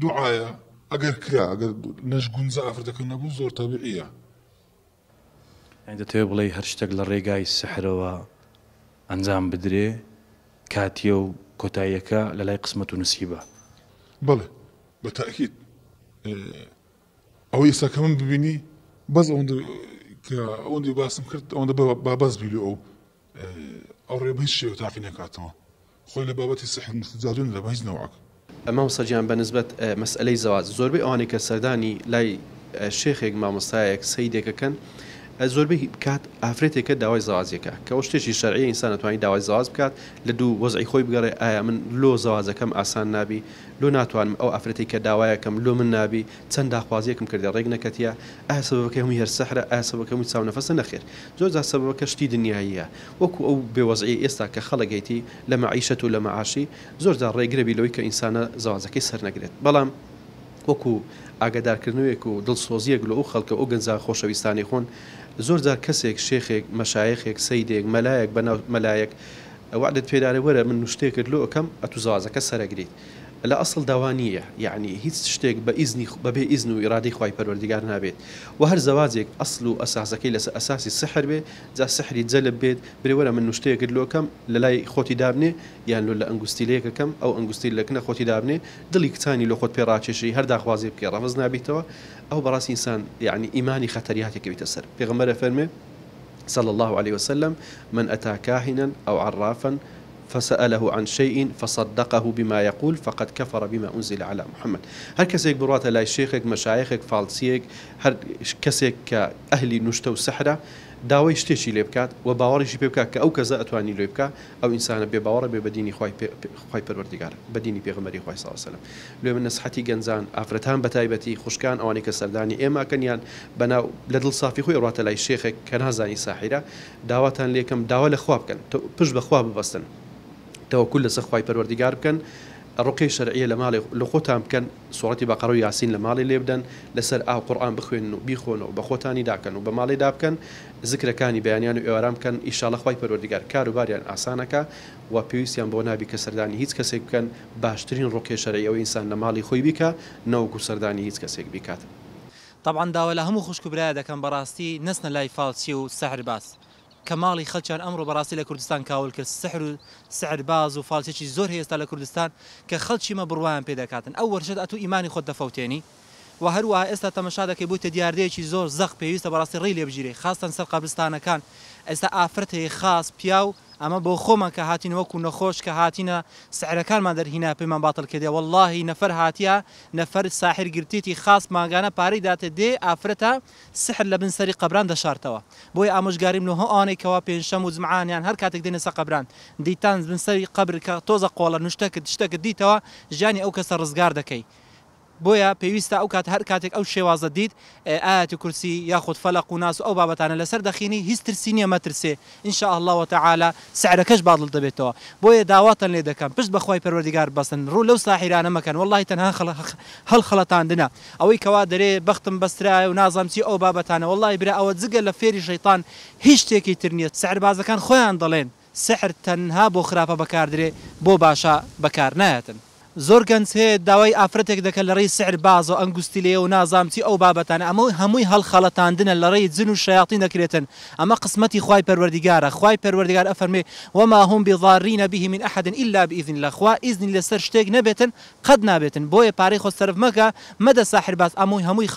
دوعاە ئەگەر کرا ئەگەر نەش گونج ئافرەکە نەبوو زۆر تابعە دەتەوێت بڵێ هەر شتێک لە ڕێگای سەحرەوە ئەنجام بدرێ کاتیە و کۆتاییەکە لە لای قسمەت و نووسیبە بڵێ بە تاکیید ئەوەی ئێستا کە من ببینی بەس ئەو ئەوەندی باسم کرد ئەوەندە باباز بیلی ئەو ئەو ڕێبەی شێو تاقی نکاتەوە خۆی لە بابەتی سەحزادون لە بەهیز نەواک ئەمە سەرجیان بەنسبەت مەسئلەی زەواز زۆربەی ئەوانێک کە سەردانی لای شێخێک مامۆستایەک سەیدێکەکەن زۆربەی بکات ئافرێتێکە داوای زوازیەکە کەەوە شتێکی شەرعی ئینسان دەتوانانی داوای زاواز بکات لە دوو وەزعی خۆی بگەڕێ ئایا من لۆ زەوازەکەم ئاسان نابی لۆ ناتوانم ئەو ئافرەتی کە داوایەکەم لۆ من نابی چەند داخوازیەکم کردی ڕێک نەکەتیە ئاسەبەکەم هەرسەحرە ئاسەبەکەم چاو نەفەسە نەخێر زۆر زاسەبەوە کەشتی دنیاە وەکو ئەو بێوەزعی ئێستا کە خەڵگەیتی لە معیشت و لە معاشی زۆردا ڕێگرەبیلەوەی کە ئینسانە زوازەکەی سەر نەگرێت بەڵام وەکو ئاگادارکردنوێک و دڵسۆزیەک لە ئەو خەڵکە ئەو گەنج خۆشەویستانی خۆن زۆر جار کەسێک شێخێک مەشایەخێک سیدێک مەلایەک بەناو مەلایەک وعدت پێدارێ وەرە من شتێکرد لۆ ئەەکەم ئەتوزازەکە سەرەگریت لە ئەسڵ داوانیە یعنی هیچ شتێک بە ئیزنی بەبێ ئیزن و ئیرادی خی پەروەردیگار نابێت و هەر زەوازێک ئەسل و ئەساسەکەی لەس ئەساسی سحر بێ جا سحری جەلب بێت برێوەرە من شتەیەکرد لۆکەم لە لای خۆتی دابنێ یان لۆ لە ئەنگستیلەیەکەکەم ئەو ئەنگستی لەکنە خۆتی دابنێ دڵی کچانی لە خۆت پێڕاکێشی هەرداخوازی بکە ڕەمەز نابیتەوە او ئەو بەڕاستی ئینسان یعنی يعني ئیمانی خەتەریاتێکەویتە سەر پێغمەرە فەرمێ صلى الله عليه وسلم من أتى كاهنا أو عرافا فسأله عن شيء فصدقه بما يقول فقد كفر بما أنزل على محمد هل كسيك برواتة لاي شيخك مشايخك فالسيك هل كسيك اهلي نشتو سحره داوای شتێکی لێ بکات و باوەڕیشی پێ بکات کە ئەو کەزە ئەتوانی لێ بکە ئەو ئینسانە بێ باوەڕە بێ بەدینی خی پەروەردیگار بەدینی پێغمەری خی ساوسلم لێ من نسحەتی گەنجان ئافرەتان بەتایبەتی خوشکان ئەوانەی کە سەردانی ئێماکەنیان بەناو لە دڵ سافی خۆی ڕاتە لای شێخێک کە نازانی ساحیرە داواتان لێکم داوا لە خوا بکەن پشت بەخوا ببەستن تەوەکول لەسەر خی پەروەردیگار بکەن ڕوقی شەرعە لە ماڵی لە خۆتان بکەن سوڵەتی بەقەڕەوە یاسین لە ماڵی لێ بدەن لەسەر ئاو قورآان بخوێن و بیخۆن و بە خۆتانی داکەن و بە ماڵی دابکەن زیکرەکانی بەیانیان و ئێوارام بکەن ئیشاڵەخوای پەرۆردگار کاروباریان ئاسانەکە و پێویستیان بۆ نابی کە سەردانی هیچ کەسێک بکەن باشترین ڕوکێ شەرعەوە ئینسان لە ماڵی خۆی بیکە نەوەکو سەردانی هیچ کەسێک بیکات. طبعا داوا لە هەموو خوشک برایە دەکەم بەڕاستی نستە لای فالچی و سەحر باس. كمالي خلتشان امر ئەمڕۆ بەڕاستی كاول کوردستان کاول کرد سحر سعر باز و فالچێکی زۆر هێستا لە کوردستان کە خەڵکی مە بڕوایان ايماني ئەو وەرشت ئەتو ئیمانی خۆت دەفەوتێنی و هەروە ئێستا تەمەشا دەکەی بۆ تەدیاردەیەکی زۆر زەق پێویستە بەڕاستی ڕێی لێبژیرێ خاستن سەر قبرستانەکان ئێستا خاص بياو ئەمە بۆ خۆمە کە هاتین وەکو نەخۆش کە هاتینە سعرەکانمان دەرهینا پێمان باتڵ کردێ واللهی نەفەر هاتیە نەفەر ساحر گرتیتی خاص ماگانە پارەی داتێ دێ ئافرەتە سحر لە بن سەری قبران دەشارتەوە بۆی ئامۆژگاریم لە هەوانێکەوە پێنجشەم و زمعانیان هەر کاتێک دێنە سە قبران دیتان بن سەری قبر کە تۆزە قۆڵە نوشتە کرد شتەکە دیتەوە ژیانی ئەو کەسە ڕزگار دەکەی بۆیە پێویستە ئەو کات هەر کاتێک ئەو شێوازە دیت ئاەتی کورسی یاخود فەلق و ناس و ئەو بابەتانە لەسەر دەخینی هیچ ترسی نیە مەترسێ انشاء الله وتعاالە سعرەکەش باڵ دەبێتەوە بۆیە داواتان لێ دەکەم پشت بەخوای پەروەردیگار بەستن ڕوو لەو ساحیرانە مەکەن وڵی تەنها هەڵ خەڵەتاندنە ئەوەی کەوا دەرێ بەختم بەسترای و نازامچی ئەو بابەتانە وڵی برا ئەوە جگە لە فێری شەیتان هیچ شتێکی ترنیە سەربازەکان خۆیان دەڵێن سحر تەنها بۆ خراپە بەکاردرێ بۆ باشە بەکار نایەتن. زۆر گەنج هەیە داوای ئافرەتێک دەکە لە ڕێی سعر باز و ئەنگستی لێ و نازامتی ئەو بابەتانە ئەمە هەمووی هەڵخەڵەتاندنە لە ڕێی جن و شیاتی نەکرێتن ئەمە قسمەتی خی پەروەردیگارە خی پەروەردیگار ئەفەرمێ وما هم بضارینە به من ئەحدن ئللا بئذن لەخوا ئیزنی لەسەر شتێک نەبێتن قەت نابێتن بۆیە پارەی خۆ سرف مەکە مەدە ساحر باز ئەمووی هەمووی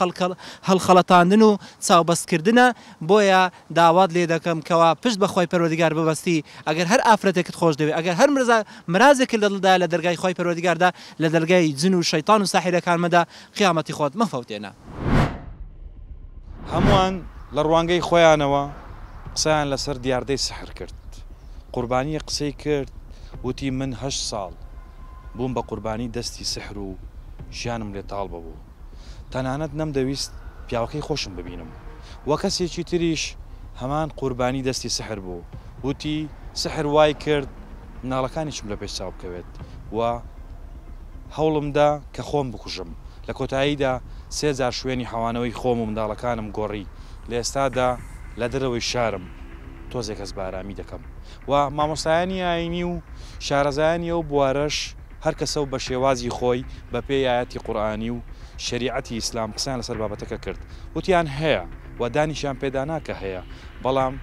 هەڵخەڵەتاندن و چاوبەستکردنە بۆیە داوات لێ دەکەم کەوا پشت بەخوای پەروەردیگار ببەستی ئەگەر هەر ئافرەتێکت خۆش دەوێت ئەگەر هەر مرزا مرازێک لە دڵدا لە دەرگای خی پەروەردیگاردا مەدا لە دەرگای جن و شەیتان و ساحیرەکان مەدا قیامەتی خۆت مەفەوتێنە هەمووان لە ڕوانگەی خۆیانەوە قسەیان لەسەر دیاردەی سەحر کرد قوربانی قسەی کرد وتی من هە ساڵ بووم بە قوربانی دەستی سحر و ژیانم لێ تاڵ بەبوو تەنانەت نەم دەویست پیاوەکەی خۆشم ببینم وە کەسێکی تریش هەمان قوربانی دەستی سحر بوو وتی سحر وای کرد ناڵەکانیشم لە پێش چاو بکەوێت و هەوڵمدا کە خۆم بکوژم لە کۆتاییدا سێزار شوێنی حەوانەوەی خۆم و منداڵەکانم گۆڕی لە ئێستادا لە دەرەوەی شارم تۆزێک کەس بارامی دەکەم و مامۆستایانی ئاینی و شارەزایانی ئەو بوارەش هەر کەسە و بە شێوازی خۆی بە پێیایەتی قورآانی و شریعەتی ئیسلام قسان لەسەر بابەتەکە کرد وتیان هەیە و دانیشان پێدا ناکە هەیە بەڵام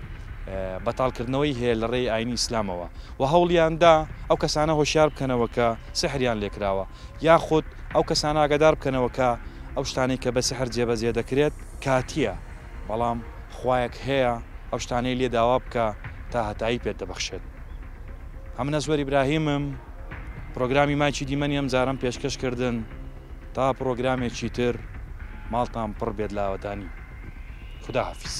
بەتالکردنەوەی هەیە لە ڕێی ئاینی ئسلامەوە و هەوڵیاندا ئەو کەسانە هۆشیار بکەنەوە کە سحریان لێکراوە یاخود ئەو کەسانە ئاگدار بکەنەوە کە ئەو شتانی کە بەسی هەر جێبەجێ دەکرێت کاتیە بەڵام خوایەک هەیە ئەو شتانەی لێ داوا بکە تا هەتایی پێت دەبەخشێت ئەمنە زۆری براهیمم پرۆگرامی ماچی دیمەنی ئەم جارم پێشکەش کردن تا پرۆگرامێکی تر ماڵتان پڕ بێت لاوەدانی خدا حافظ.